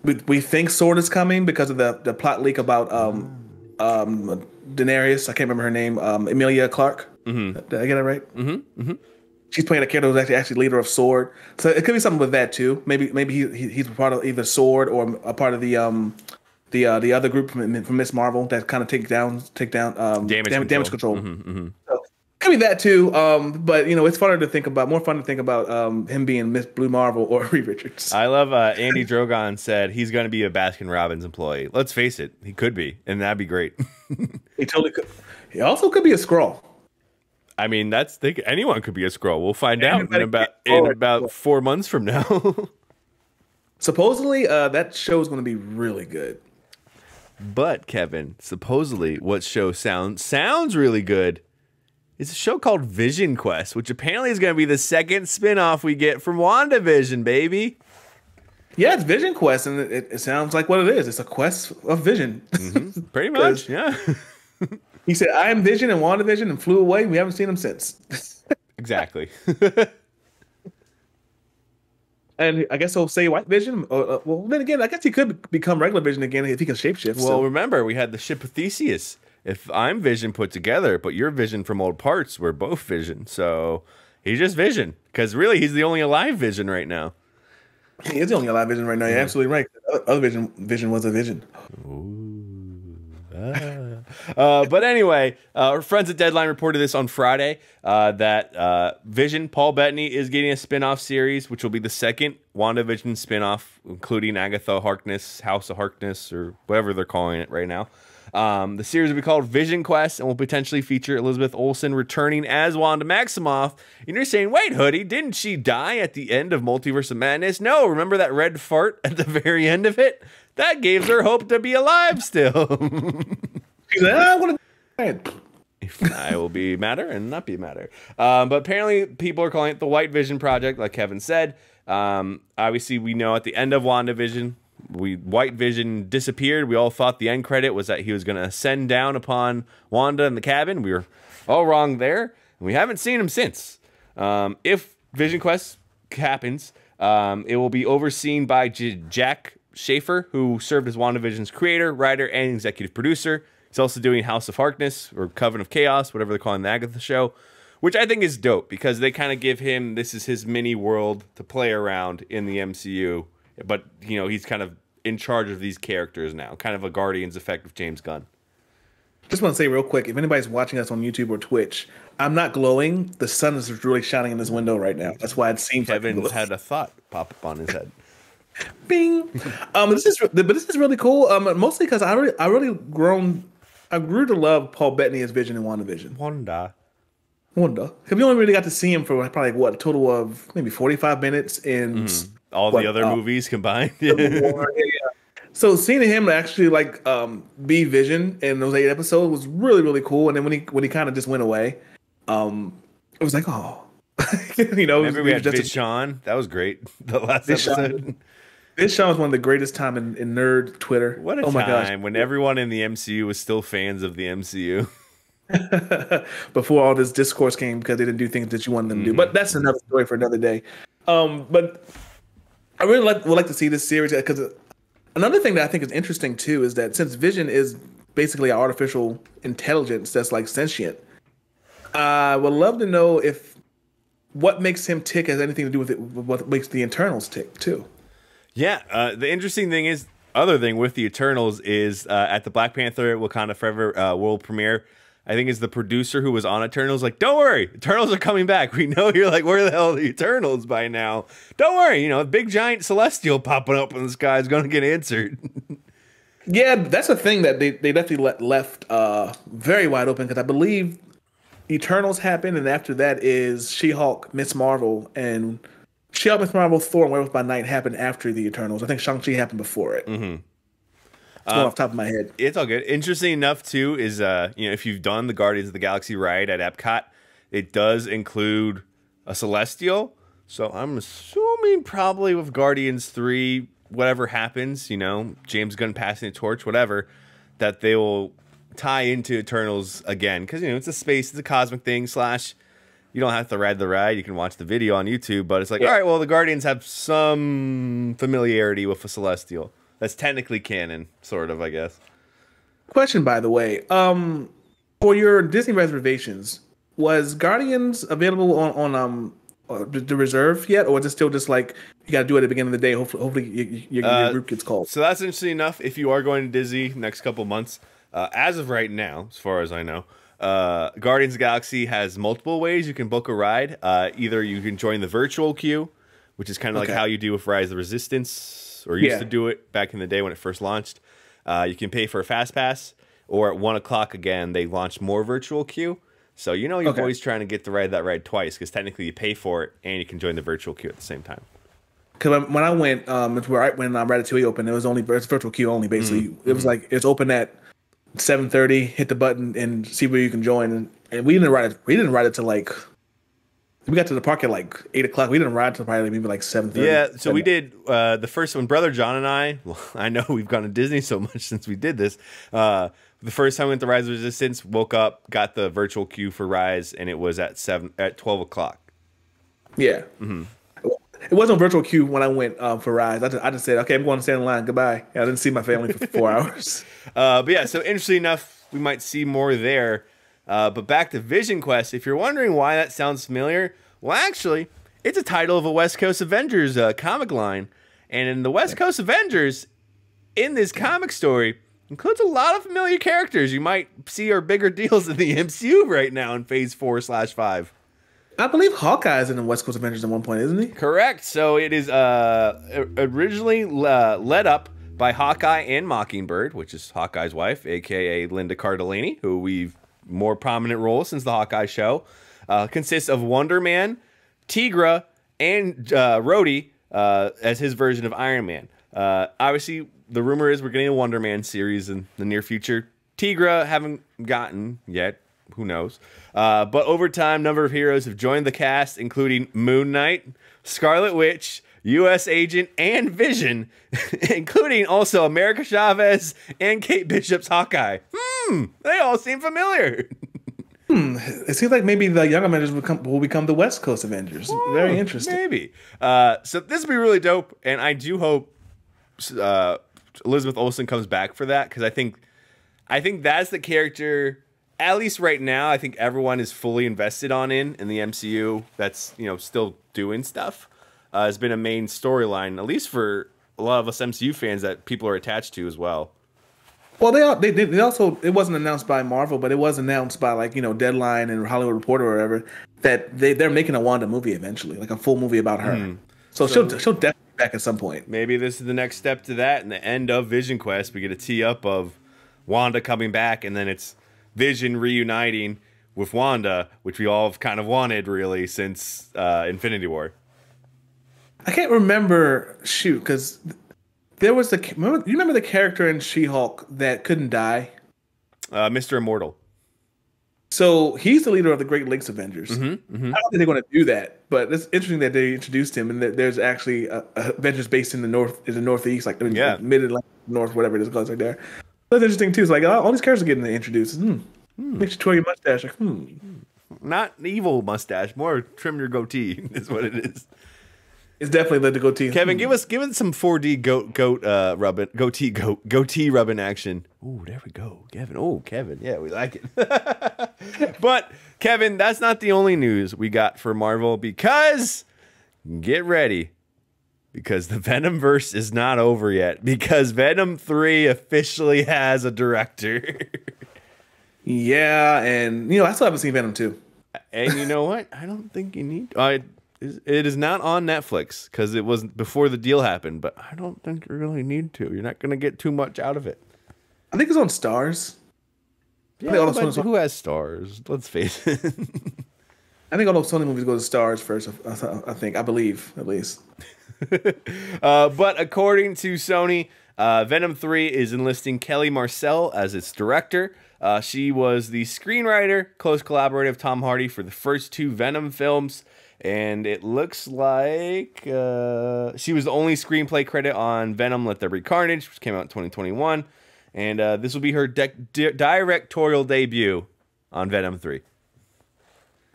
we, we think Sword is coming because of the, the plot leak about um, um, Daenerys. I can't remember her name. Um, Emilia Clark. Mm-hmm. Did I get it right? Mm-hmm. Mm-hmm. She's playing a character who's actually actually leader of Sword. So it could be something with that too. Maybe maybe he, he he's part of either Sword or a part of the um the uh, the other group from from Miss Marvel that kind of take down take down um damage damage control. Damage control. Mm-hmm. Mm-hmm. So I mean that too. Um, but you know, it's funner to think about, more fun to think about um, him being Miss Blue Marvel or Reed Richards. I love uh, Andy Drogon said he's going to be a Baskin Robbins employee. Let's face it, he could be, and that'd be great. he totally could. He also could be a scroll. I mean, that's think anyone could be a scroll. We'll find out in about in about four months from now. supposedly, uh, that show is going to be really good. But Kevin, supposedly, what show sounds sounds really good it's a show called Vision Quest, which apparently is going to be the second spin-off we get from WandaVision, baby. Yeah, it's Vision Quest, and it, it sounds like what it is. It's a quest of vision. Mm-hmm. Pretty much, yeah. he said, I am Vision and WandaVision and flew away. We haven't seen him since. exactly. and I guess he'll say White Vision. Uh, well, then again, I guess he could become regular Vision again if he can shapeshift. Well, so. remember, we had the ship of Theseus if I'm Vision put together, but your Vision from old parts, we're both Vision. So he's just Vision because really he's the only alive Vision right now. He is the only alive Vision right now. You're yeah. absolutely right. Other Vision, Vision was a Vision. Ooh, ah. uh, but anyway, uh, our friends at Deadline reported this on Friday uh, that uh, Vision Paul Bettany is getting a spin-off series, which will be the second WandaVision spin-off, including Agatha Harkness, House of Harkness, or whatever they're calling it right now. Um, the series will be called Vision Quest and will potentially feature Elizabeth Olsen returning as Wanda Maximoff. And you're saying, wait, Hoodie, didn't she die at the end of Multiverse of Madness? No, remember that red fart at the very end of it? That gave her hope to be alive still. She's like, ah, I want to I will be matter and not be matter. Um, but apparently, people are calling it the White Vision Project, like Kevin said. Um, obviously, we know at the end of WandaVision, we White Vision disappeared. We all thought the end credit was that he was going to ascend down upon Wanda in the cabin. We were all wrong there. And we haven't seen him since. Um, if Vision Quest happens, um, it will be overseen by J Jack Schaefer, who served as WandaVision's creator, writer, and executive producer. He's also doing House of Harkness or Coven of Chaos, whatever they're calling the Agatha show, which I think is dope because they kind of give him this is his mini world to play around in the MCU but you know he's kind of in charge of these characters now, kind of a Guardians effect of James Gunn. Just want to say real quick, if anybody's watching us on YouTube or Twitch, I'm not glowing. The sun is really shining in this window right now. That's why it seems Kevin's like had a thought pop up on his head. Bing. um, this is but this is really cool. Um, mostly because I really I really grown I grew to love Paul Bettany as Vision in WandaVision. Wanda. Wanda. Because we only really got to see him for probably what a total of maybe 45 minutes in. Mm all the other uh, movies combined. So seeing him actually like um, be Vision in those eight episodes was really really cool. And then when he when he kind of just went away, um, it was like oh, you know. Remember we had just Sean. That was great. The last episode. Sean, this show was one of the greatest time in, in nerd Twitter. What a oh time when everyone in the MCU was still fans of the MCU. Before all this discourse came because they didn't do things that you wanted them to do. Mm-hmm. But that's another story for another day. Um, but I really like would like to see this series because another thing that I think is interesting too is that since Vision is basically an artificial intelligence that's like sentient, I would love to know if what makes him tick has anything to do with it, what makes the internals tick too. Yeah, uh, the interesting thing is other thing with the Eternals is uh, at the Black Panther Wakanda Forever uh, world premiere. I think is the producer who was on Eternals, like, don't worry, Eternals are coming back. We know you're like, where the hell are the Eternals by now? Don't worry, you know, a big giant celestial popping up in the sky is going to get answered. yeah, that's a thing that they, they definitely let, left uh, very wide open because I believe Eternals happened, and after that is She Hulk, Miss Marvel, and She Hulk, Miss Marvel, Thor, and Werewolf by Night happened after the Eternals. I think Shang-Chi happened before it. Mm -hmm going um, off top of my head. It's all good. Interesting enough, too, is uh, you know if you've done the Guardians of the Galaxy ride at Epcot, it does include a Celestial. So I'm assuming probably with Guardians three, whatever happens, you know, James Gunn passing the torch, whatever, that they will tie into Eternals again because you know it's a space, it's a cosmic thing slash. You don't have to ride the ride. You can watch the video on YouTube, but it's like, yeah. all right, well, the Guardians have some familiarity with a Celestial that's technically canon, sort of, I guess. Question, by the way, um, for your Disney reservations, was Guardians available on on um uh, the reserve yet, or is it still just like you got to do it at the beginning of the day? Hopefully, hopefully your, your, uh, group gets called. So that's interesting enough. If you are going to Disney next couple months, uh, as of right now, as far as I know, uh, Guardians Galaxy has multiple ways you can book a ride. Uh, either you can join the virtual queue, which is kind of okay. like how you do with Rise of the Resistance or used yeah. to do it back in the day when it first launched. Uh, you can pay for a fast pass, or at one o'clock again, they launch more virtual queue. So you know you're okay. always trying to get the ride that ride twice because technically you pay for it and you can join the virtual queue at the same time. Because when I went, um, where I, when um, Ratatouille opened, it was only it's virtual queue only. Basically, mm-hmm. it was mm-hmm. like it's open at seven thirty. Hit the button and see where you can join. And, and we didn't ride it. We didn't ride it to like we got to the park at like eight o'clock. We didn't ride till probably maybe like seven thirty. Yeah, so we did uh, the first one. Brother John and I. Well, I know we've gone to Disney so much since we did this. Uh, the first time we went to Rise of Resistance, woke up, got the virtual queue for Rise, and it was at seven at twelve o'clock. Yeah. Mm-hmm. It wasn't virtual queue when I went uh, for Rise. I just, I just, said, okay, I'm going to stand in line. Goodbye. And I didn't see my family for four hours. Uh, but yeah, so interesting enough, we might see more there. Uh, but back to Vision Quest. If you're wondering why that sounds familiar, well, actually, it's a title of a West Coast Avengers uh, comic line. And in the West Coast Avengers, in this comic story, includes a lot of familiar characters you might see are bigger deals in the MCU right now in Phase Four slash Five. I believe Hawkeye is in the West Coast Avengers at one point, isn't he? Correct. So it is uh, originally uh, led up by Hawkeye and Mockingbird, which is Hawkeye's wife, aka Linda Cardellini, who we've more prominent role since the Hawkeye show, uh, consists of Wonder Man, Tigra, and uh, Rhodey uh, as his version of Iron Man. Uh, obviously, the rumor is we're getting a Wonder Man series in the near future. Tigra haven't gotten yet. Who knows? Uh, but over time, number of heroes have joined the cast, including Moon Knight, Scarlet Witch, U.S. Agent, and Vision, including also America Chavez and Kate Bishop's Hawkeye. Hmm, they all seem familiar. Hmm. It seems like maybe the Young Avengers will, will become the West Coast Avengers. Ooh, hmm, Very interesting. Maybe. Uh, so this would be really dope, and I do hope uh, Elizabeth Olsen comes back for that because I think, I think that's the character. At least right now, I think everyone is fully invested on in in the MCU. That's you know still doing stuff uh, has been a main storyline, at least for a lot of us MCU fans that people are attached to as well. Well, they, they they also it wasn't announced by Marvel, but it was announced by like you know Deadline and Hollywood Reporter or whatever that they they're making a Wanda movie eventually, like a full movie about her. Mm. So, so, she'll she'll definitely be back at some point. Maybe this is the next step to that, and the end of Vision Quest, we get a tee up of Wanda coming back, and then it's Vision reuniting with Wanda, which we all have kind of wanted really since uh, Infinity War. I can't remember. Shoot, because there was the remember, you remember the character in She-Hulk that couldn't die, uh, Mister Immortal. So he's the leader of the Great Lakes Avengers. Mm-hmm, mm-hmm. I don't think they're going to do that, but it's interesting that they introduced him and that there's actually a, a Avengers based in the north, in the northeast, like yeah. mid Atlantic, north, whatever it is called, right there. That's interesting too. It's like all, all these characters are getting introduced. Hmm. Hmm. Makes you twirl your mustache. Like, hmm. Not evil mustache, more trim your goatee is what it is. It's definitely led to goatee. Kevin, hmm. give us give us some 4D goat goat uh rubbing goatee goat goatee rubbing action. Oh, there we go, Kevin. Oh, Kevin. Yeah, we like it. but Kevin, that's not the only news we got for Marvel because get ready because the Venom verse is not over yet because Venom 3 officially has a director. yeah, and you know, I still haven't seen Venom 2. And you know what? I don't think you need I it is not on Netflix because it was before the deal happened. But I don't think you really need to. You're not going to get too much out of it. I think it's on Stars. Yeah, who has Stars? Let's face it. I think all the Sony movies go to Stars first. I, think, I believe, at least. uh, but according to Sony, uh, Venom 3 is enlisting Kelly Marcel as its director. Uh, she was the screenwriter, close collaborator of Tom Hardy for the first two Venom films and it looks like uh, she was the only screenplay credit on Venom: Let There Be Carnage, which came out in 2021, and uh, this will be her de- di- directorial debut on Venom 3.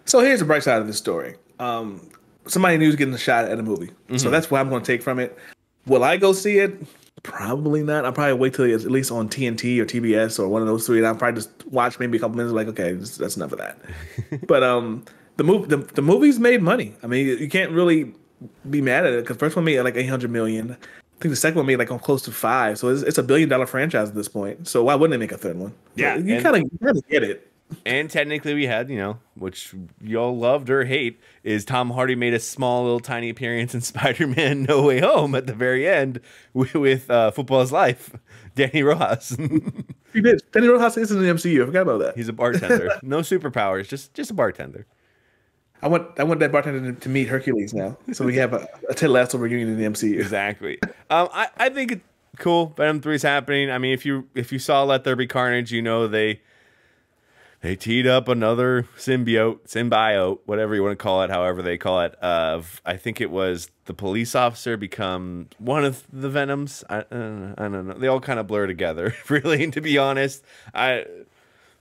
So here's the bright side of this story. Um, somebody new is getting a shot at a movie, mm-hmm. so that's what I'm going to take from it. Will I go see it? Probably not. I'll probably wait till it's at least on TNT or TBS or one of those three, and I'll probably just watch maybe a couple minutes. Like, okay, that's enough of that. but um the movie the, the movies made money. I mean, you can't really be mad at it because first one made like eight hundred million. I think the second one made like close to five, so it's, it's a billion dollar franchise at this point. So why wouldn't they make a third one? Yeah, you kind of get it. And technically, we had you know, which y'all loved or hate, is Tom Hardy made a small little tiny appearance in Spider Man No Way Home at the very end with, with uh, Football's Life, Danny Rojas. he did. Danny Rojas is in the MCU. I forgot about that. He's a bartender. no superpowers, just just a bartender. I want I want that bartender to meet Hercules now, so we have a, a Ted Lasso reunion in the MCU. Exactly. Um, I I think it's cool. Venom three is happening. I mean, if you if you saw Let There Be Carnage, you know they they teed up another symbiote, symbiote, whatever you want to call it, however they call it. Of I think it was the police officer become one of the Venoms. I uh, I don't know. They all kind of blur together, really. To be honest, I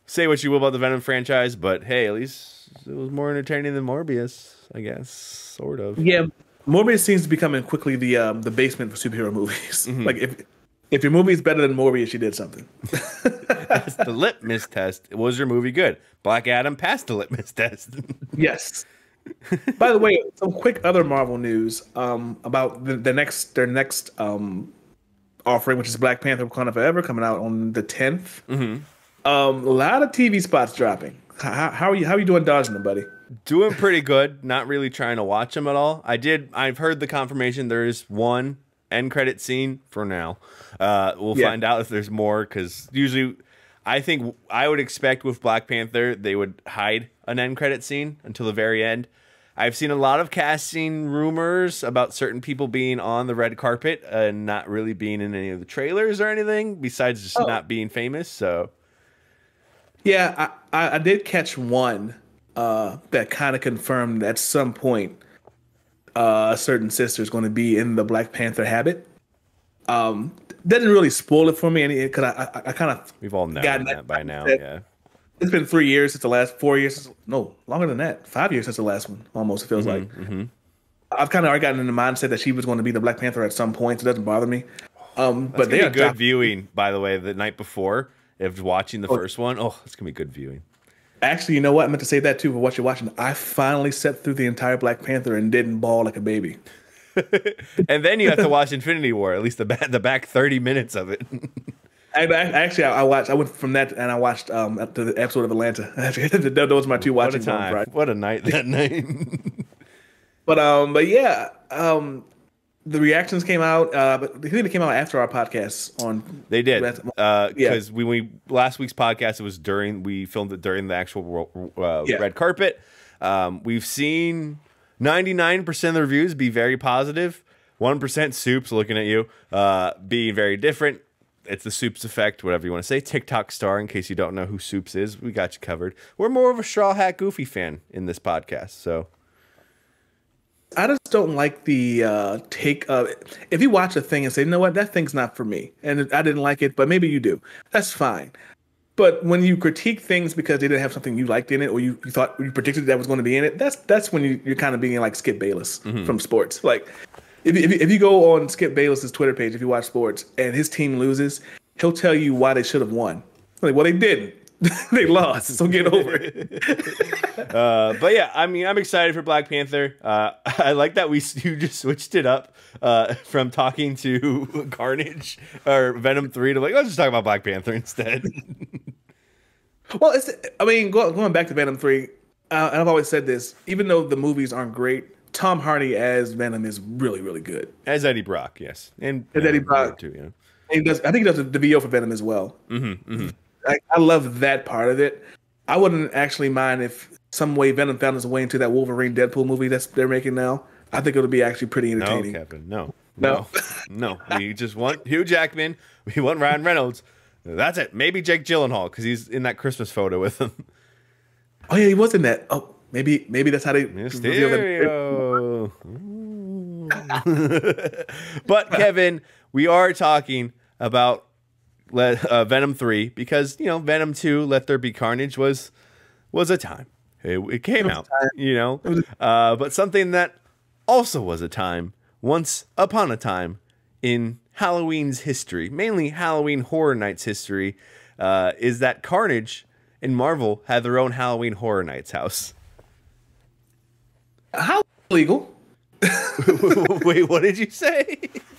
say what you will about the Venom franchise, but hey, at least it was more entertaining than Morbius, I guess, sort of. Yeah, Morbius seems to be becoming quickly the um, the basement for superhero movies. Mm-hmm. Like if if your movie is better than Morbius, you did something. That's the litmus test. Was your movie good? Black Adam passed the litmus test. yes. By the way, some quick other Marvel news um, about the, the, next their next um, offering, which is Black Panther: Wakanda Forever, coming out on the 10th mm-hmm. Um, a lot of TV spots dropping. How, how, are you? How are you doing dodging them, buddy? Doing pretty good. Not really trying to watch them at all. I did. I've heard the confirmation. There is one end credit scene for now. Uh, we'll yeah. find out if there's more because usually, I think I would expect with Black Panther they would hide an end credit scene until the very end. I've seen a lot of casting rumors about certain people being on the red carpet and not really being in any of the trailers or anything besides just oh. not being famous. So yeah, I, I did catch one uh, that kind of confirmed at some point uh, a certain sister is going to be in the Black Panther habit. Um, doesn't really spoil it for me, because I I, I kind of we've all known gotten that, that by now. That. Yeah, it's been three years since the last four years. Since, no, longer than that. Five years since the last one. Almost it feels mm-hmm, like. Mm-hmm. I've kind of already gotten in the mindset that she was going to be the Black Panther at some point. So it doesn't bother me. Um, but they are good dropping. viewing, by the way, the night before if watching the oh. first one, oh, it's gonna be good viewing. Actually, you know what? I meant to say that too. For what you're watching, I finally sat through the entire Black Panther and didn't bawl like a baby. and then you have to watch Infinity War, at least the back, the back thirty minutes of it. I, I, actually, I, I, watched. I went from that and I watched um the episode of Atlanta. Those were my two watching what a time. right? What a night that night. but um, but yeah, um, the reactions came out, uh, but I think they came out after our podcast on. They did because uh, yeah. we, we last week's podcast it was during we filmed it during the actual uh, yeah. red carpet. Um, we've seen ninety nine percent of the reviews be very positive. One percent soups looking at you, uh, being very different. It's the soups effect, whatever you want to say. TikTok star, in case you don't know who soups is, we got you covered. We're more of a straw hat goofy fan in this podcast, so I just don't like the uh, take of it. If you watch a thing and say, you know what, that thing's not for me, and I didn't like it, but maybe you do, that's fine. But when you critique things because they didn't have something you liked in it, or you, you thought you predicted that was going to be in it, that's that's when you, are kind of being like Skip Bayless mm-hmm. from sports. Like, if, if, if you go on Skip Bayless's Twitter page, if you watch sports, and his team loses, he'll tell you why they should have won. Like, well, they didn't. they lost, so get over it. uh, but yeah, I mean, I'm excited for Black Panther. Uh, I like that we you just switched it up uh, from talking to Carnage or Venom Three to like let's just talk about Black Panther instead. well, it's I mean, going back to Venom Three, uh, and I've always said this, even though the movies aren't great. Tom Hardy as Venom is really, really good. As Eddie Brock, yes, and, and Eddie Brock too. Yeah, he does. I think he does the VO for Venom as well. Mm-hmm, mm-hmm. I, I love that part of it. I wouldn't actually mind if some way Venom found his way into that Wolverine Deadpool movie that's they're making now. I think it'll be actually pretty entertaining. No, Kevin. no, no, no. no. We just want Hugh Jackman. We want Ryan Reynolds. That's it. Maybe Jake Gyllenhaal because he's in that Christmas photo with him. Oh yeah, he was in that. Oh, maybe maybe that's how they Mysterio. but Kevin, we are talking about let uh, Venom three because you know Venom two Let There Be Carnage was was a time it, it came it out you know uh, but something that also was a time once upon a time in Halloween's history mainly Halloween Horror Nights history uh, is that Carnage and Marvel had their own Halloween Horror Nights house how legal Wait, what did you say?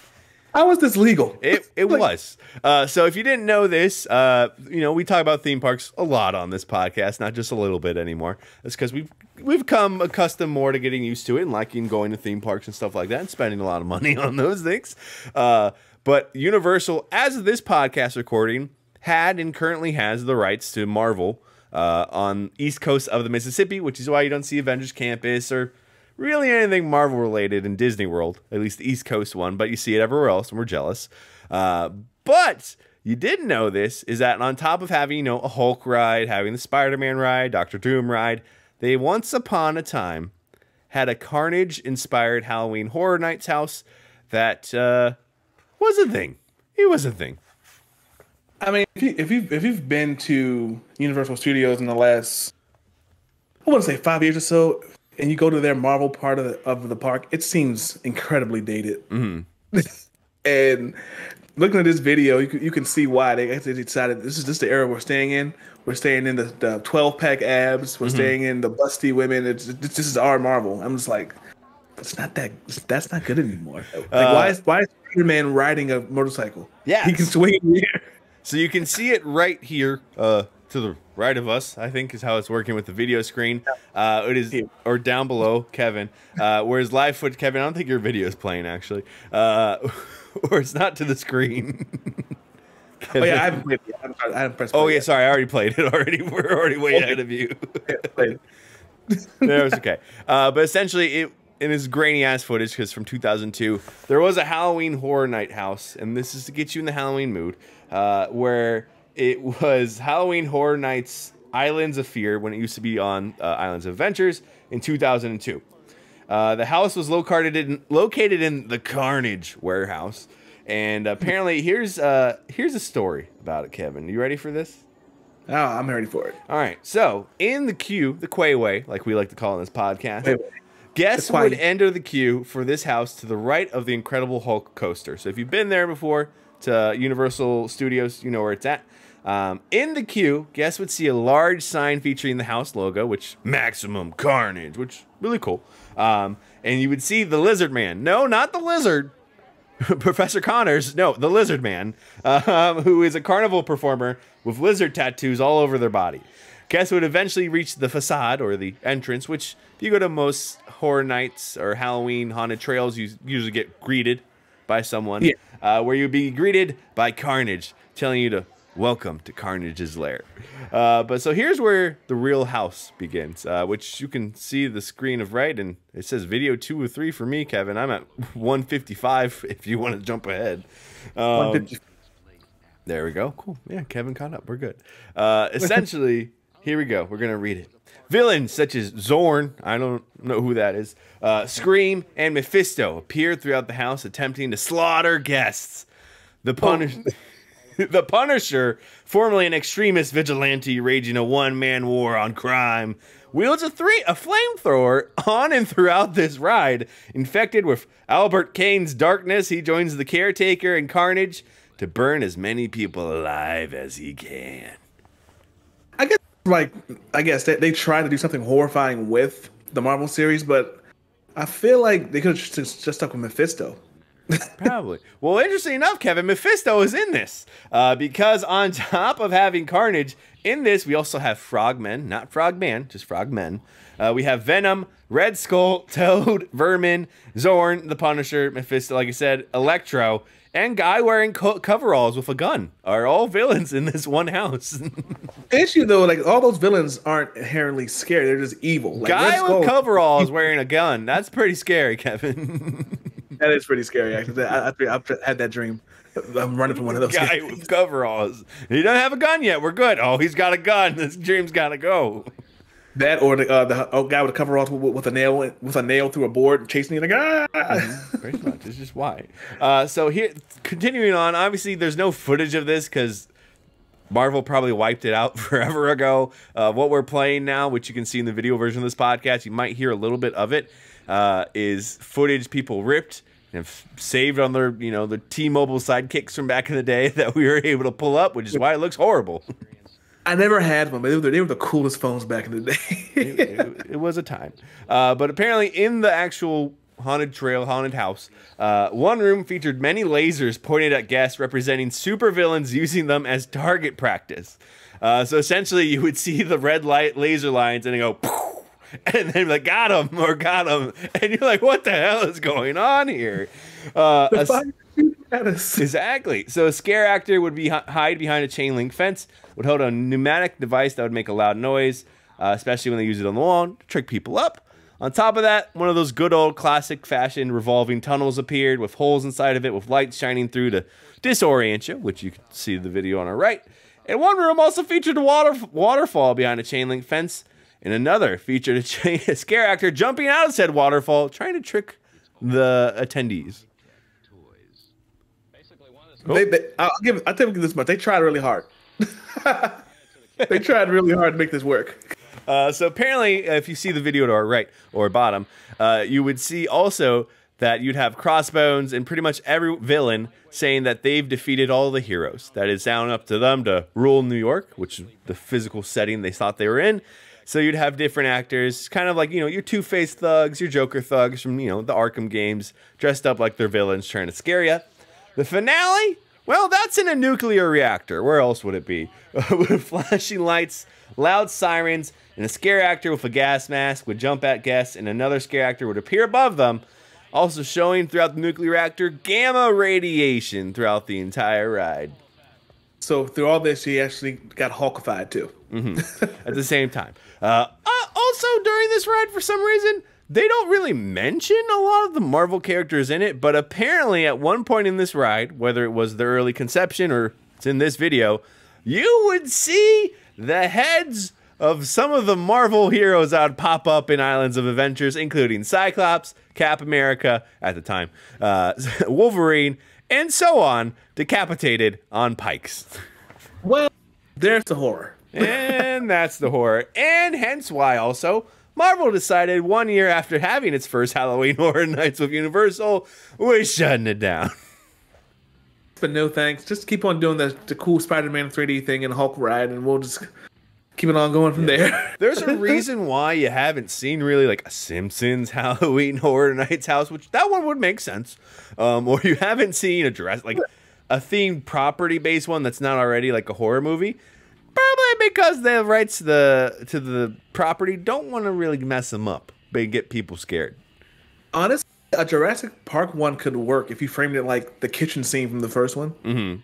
How was this legal? It it like, was. Uh, so if you didn't know this, uh, you know we talk about theme parks a lot on this podcast, not just a little bit anymore. It's because we've we've come accustomed more to getting used to it and liking going to theme parks and stuff like that, and spending a lot of money on those things. Uh, but Universal, as of this podcast recording, had and currently has the rights to Marvel uh, on east coast of the Mississippi, which is why you don't see Avengers Campus or really anything Marvel related in Disney World, at least the East Coast one, but you see it everywhere else and we're jealous. Uh, but you didn't know this is that on top of having, you know, a Hulk ride, having the Spider Man ride, Doctor Doom ride, they once upon a time had a Carnage inspired Halloween Horror Nights house that uh, was a thing. It was a thing. I mean, if you if you if you've been to Universal Studios in the last, I want to say five years or so, and you go to their Marvel part of the, of the park, it seems incredibly dated. Mm-hmm. and looking at this video, you can, you can see why they decided this is just the era we're staying in. We're staying in the 12 pack abs. We're mm-hmm. staying in the busty women. It's, it's, this is our Marvel. I'm just like, it's not that. That's not good anymore. Like, uh, why is why is Spider Man riding a motorcycle? Yeah, he can swing in the air. So you can see it right here uh, to the right of us, I think is how it's working with the video screen. Uh, it is or down below, Kevin. Uh, whereas live foot, Kevin, I don't think your video is playing actually, uh, or it's not to the screen. oh yeah, I haven't played it. I I haven't pressed. Oh yeah, yet. sorry, I already played it. Already, we're already way ahead of you. that was okay. Uh, but essentially, it and it's grainy ass footage because from 2002 there was a halloween horror night house and this is to get you in the halloween mood uh, where it was Halloween Horror Nights Islands of Fear when it used to be on uh, Islands of Adventures in 2002. Uh, the house was located in, located in the Carnage warehouse, and apparently here's uh, here's a story about it. Kevin, you ready for this? Oh, I'm ready for it. All right. So in the queue, the Quayway, like we like to call in this podcast, Quayway. guess would enter the queue for this house to the right of the Incredible Hulk coaster. So if you've been there before to Universal Studios, you know where it's at. Um, in the queue, guests would see a large sign featuring the house logo, which maximum carnage, which really cool. Um, and you would see the lizard man. No, not the lizard. Professor Connors, no, the lizard man, um, who is a carnival performer with lizard tattoos all over their body. Guests would eventually reach the facade or the entrance, which if you go to most horror nights or Halloween haunted trails, you usually get greeted by someone, yeah. uh, where you'd be greeted by Carnage, telling you to welcome to Carnage's lair. Uh, but so here's where the real house begins, uh, which you can see the screen of right, and it says video two or three for me, Kevin. I'm at 155 if you want to jump ahead. Um, there we go. Cool. Yeah, Kevin caught up. We're good. Uh, essentially, here we go. We're going to read it. Villains such as Zorn, I don't know who that is, uh, Scream, and Mephisto appear throughout the house attempting to slaughter guests. The oh. punish. Oh. the Punisher, formerly an extremist vigilante raging a one-man war on crime, wields a three a flamethrower on and throughout this ride. Infected with Albert Kane's darkness, he joins the caretaker and carnage to burn as many people alive as he can. I guess like I guess they, they tried to do something horrifying with the Marvel series, but I feel like they could have just, just stuck with Mephisto. Probably. Well, interesting enough, Kevin Mephisto is in this uh, because on top of having Carnage in this, we also have Frogmen, not Frogman, just Frogmen. Uh, we have Venom, Red Skull, Toad, Vermin, Zorn, the Punisher, Mephisto. Like I said, Electro and guy wearing co coveralls with a gun are all villains in this one house. Issue though, like all those villains aren't inherently scary; they're just evil. Like, guy with coveralls wearing a gun—that's pretty scary, Kevin that is pretty scary. Actually, I, I, I, had that dream. I'm running from one of those guy games. with coveralls. He doesn't have a gun yet. We're good. Oh, he's got a gun. This dream's got to go. That or the, uh, the oh, guy with a coveralls with, with, a nail with a nail through a board chasing you like ah. Mm-hmm. Pretty much. It's just why. Uh, so here, continuing on. Obviously, there's no footage of this because Marvel probably wiped it out forever ago. Uh, what we're playing now, which you can see in the video version of this podcast, you might hear a little bit of it uh, is footage people ripped and saved on their you know the T-Mobile sidekicks from back in the day that we were able to pull up, which is why it looks horrible. I never had one, but they were, they were the coolest phones back in the day. it, it, it, was a time, uh, but apparently in the actual haunted trail, haunted house, uh, one room featured many lasers pointed at guests, representing supervillains using them as target practice. Uh, so essentially, you would see the red light laser lines, and they go. Poof! and then like got him or got him, and you're like, what the hell is going on here? Uh, Exactly. So a scare actor would be hide behind a chain link fence, would hold a pneumatic device that would make a loud noise, uh, especially when they use it on the lawn to trick people up. On top of that, one of those good old classic fashion revolving tunnels appeared with holes inside of it with lights shining through to disorient you, which you can see the video on our right. And one room also featured a water waterfall behind a chain link fence in another, featured a, scare actor jumping out of said waterfall, trying to trick the attendees. Oh. They, they, I'll give. I'll you this much. They tried really hard. they tried really hard to make this work. Uh, so apparently, uh, if you see the video to our right or bottom, uh, you would see also that you'd have crossbones and pretty much every villain saying that they've defeated all the heroes. That is down up to them to rule New York, which is the physical setting they thought they were in. So you'd have different actors, kind of like, you know, your Two Face thugs, your Joker thugs from, you know, the Arkham games, dressed up like their villains trying to scare you. The finale? Well, that's in a nuclear reactor. Where else would it be? with flashing lights, loud sirens, and a scare actor with a gas mask would jump at guests, and another scare actor would appear above them, also showing throughout the nuclear reactor gamma radiation throughout the entire ride. So through all this, she actually got Hulkified too. Mm-hmm. At the same time. Uh, uh, also during this ride, for some reason, they don't really mention a lot of the Marvel characters in it, but apparently at one point in this ride, whether it was the early conception or it's in this video, you would see the heads of some of the Marvel heroes that would pop up in Islands of Adventures, including Cyclops, Cap America at the time, uh, Wolverine, and so on, decapitated on pikes. Well, there's the horror. and that's the horror. And hence why also Marvel decided one year after having its first Halloween Horror Nights with Universal, we're shutting it down. But no thanks. Just keep on doing the, the cool Spider Man 3D thing and Hulk ride, and we'll just keep it on going from yeah. there. There's a reason why you haven't seen really like a Simpsons Halloween Horror Nights house, which that one would make sense. Um, or you haven't seen a dress like a themed property based one that's not already like a horror movie. Probably because the rights to the to the property don't want to really mess them up. They get people scared. Honestly, a Jurassic Park one could work if you framed it like the kitchen scene from the first one. Mm -hmm.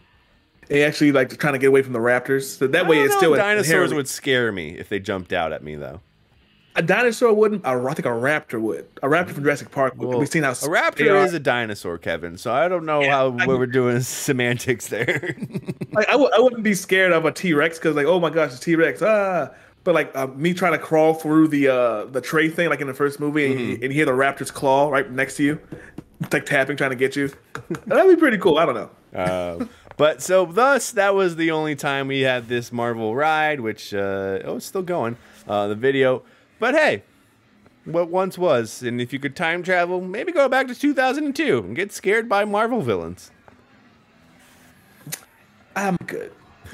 They actually like trying to get away from the raptors. So that way it's still dinosaurs inherently. would scare me if they jumped out at me though. A dinosaur wouldn't. I think a raptor would. A raptor from Jurassic Park. Would. Well, We've seen how a raptor is a dinosaur, Kevin. So I don't know yeah, how I, we're doing semantics there. like I w- I wouldn't be scared of a T Rex because like oh my gosh, a T Rex ah. But like uh, me trying to crawl through the uh, the tray thing like in the first movie mm-hmm. and, and hear the raptor's claw right next to you, it's like tapping trying to get you. That'd be pretty cool. I don't know. Uh, but so thus that was the only time we had this Marvel ride, which uh, oh, it's still going. Uh, the video, but hey, what once was, and if you could time travel, maybe go back to 2002 and get scared by Marvel villains. I'm good.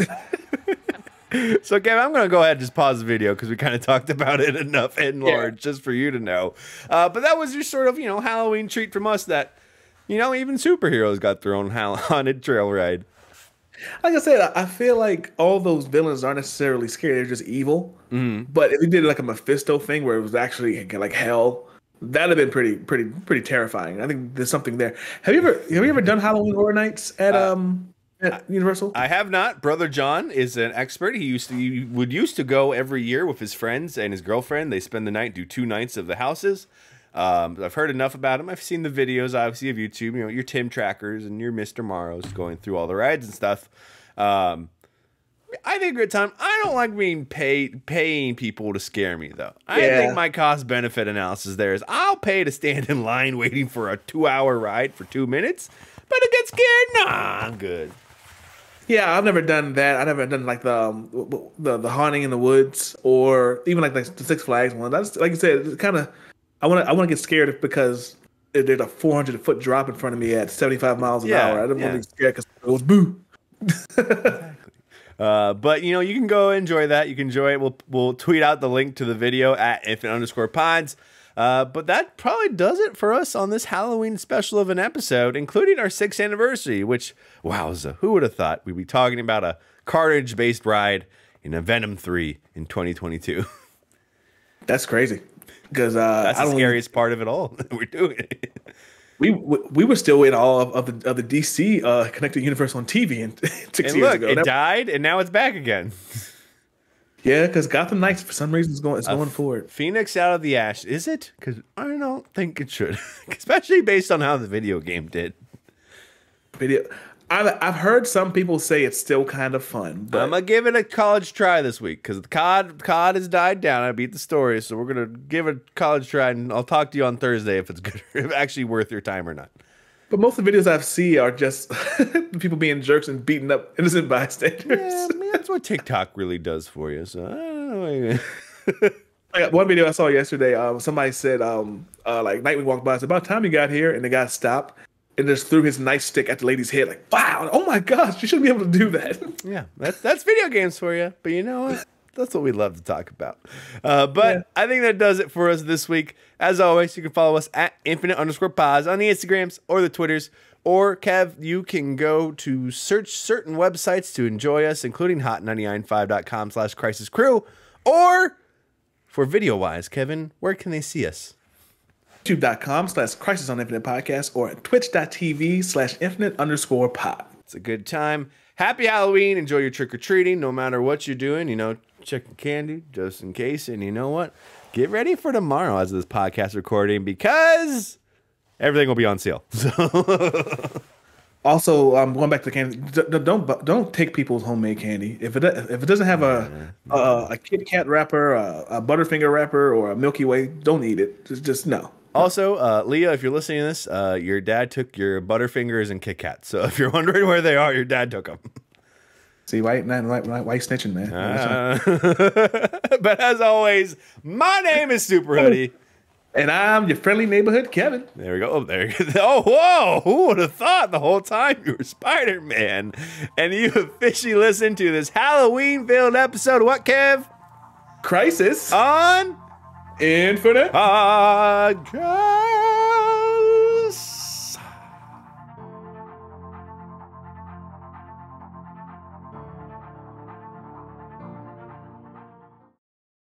so Kevin, I'm going to go ahead and just pause the video because we kind of talked about it enough and large yeah. just for you to know. Uh, but that was just sort of you know Halloween treat from us that you know even superheroes got thrown on a trail ride. Like I said, I feel like all those villains aren't necessarily scary; they're just evil. Mm-hmm. But if you did like a Mephisto thing where it was actually like hell, that'd have been pretty, pretty, pretty terrifying. I think there's something there. Have you ever, have you ever done Halloween Horror Nights at uh, um at Universal? I have not. Brother John is an expert. He used to, he would used to go every year with his friends and his girlfriend. They spend the night, do two nights of the houses. Um, I've heard enough about them. I've seen the videos, obviously, of YouTube. You know, your Tim Trackers and your Mister Morrows going through all the rides and stuff. Um, I think a good time. I don't like being paid paying people to scare me though. I yeah. think my cost benefit analysis there is I'll pay to stand in line waiting for a two hour ride for two minutes, but to get scared, nah, I'm good. Yeah, I've never done that. I've never done like the um, the the haunting in the woods or even like, like the Six Flags one. That's like you said, it's kind of I want to I want to get scared because there's a 400 foot drop in front of me at 75 miles an yeah, hour. I don't yeah. want to be scared because it was boo. Uh, but you know you can go enjoy that. You can enjoy it. We'll we'll tweet out the link to the video at if underscore pods. Uh, but that probably does it for us on this Halloween special of an episode, including our sixth anniversary. Which wowza, who would have thought we'd be talking about a cartridge based ride in a Venom three in 2022? That's crazy because uh, that's I the scariest even, part of it all that we're doing. we we were still in all of, of the of the DC uh, connected universe on TV and six and years ago. It died, and now it's back again. Yeah, because Gotham Knights for some reason is going it's uh, going forward. Phoenix out of the ash, is it? Because I don't think it should, especially based on how the video game did. Video, I've, I've heard some people say it's still kind of fun. But I'm gonna give it a college try this week because the COD COD has died down. I beat the story, so we're gonna give it a college try, and I'll talk to you on Thursday if it's good, if actually worth your time or not. But most of the videos I've seen are just people being jerks and beating up innocent bystanders. Yeah, I mean, that's what TikTok really does for you. So I don't know. got one video I saw yesterday. Um, somebody said, um, uh, like, night we walked by. It's about time you got here, and the guy stopped and just threw his knife stick at the lady's head, like, wow, oh my gosh, you shouldn't be able to do that. Yeah, that's, that's video games for you. But you know what? That's what we love to talk about. Uh, but yeah. I think that does it for us this week. As always, you can follow us at infinite underscore pause on the Instagrams or the Twitters. Or, Kev, you can go to search certain websites to enjoy us, including hot995.com slash crisis crew. Or, for video wise, Kevin, where can they see us? youtube.com slash crisis on infinite podcast or twitch.tv slash infinite underscore pod. It's a good time. Happy Halloween. Enjoy your trick or treating. No matter what you're doing, you know, check candy just in case. And you know what? Get ready for tomorrow as this podcast recording because everything will be on sale. So. Also, um, going back to the candy, don't don't take people's homemade candy. If it if it doesn't have a a, a Kit Kat wrapper, a, a Butterfinger wrapper, or a Milky Way, don't eat it. Just, just no. Also, uh, Leah, if you're listening to this, uh, your dad took your Butterfingers and Kit Kats. So if you're wondering where they are, your dad took them. See, why, why, why, why snitching, man? Uh, but as always, my name is Super Hoodie. And I'm your friendly neighborhood Kevin. There we go. Oh, there. Oh, whoa! Who would have thought the whole time you were Spider Man? And you officially listened to this Halloween-filled episode. Of what, Kev? Crisis on Infinite Podcast.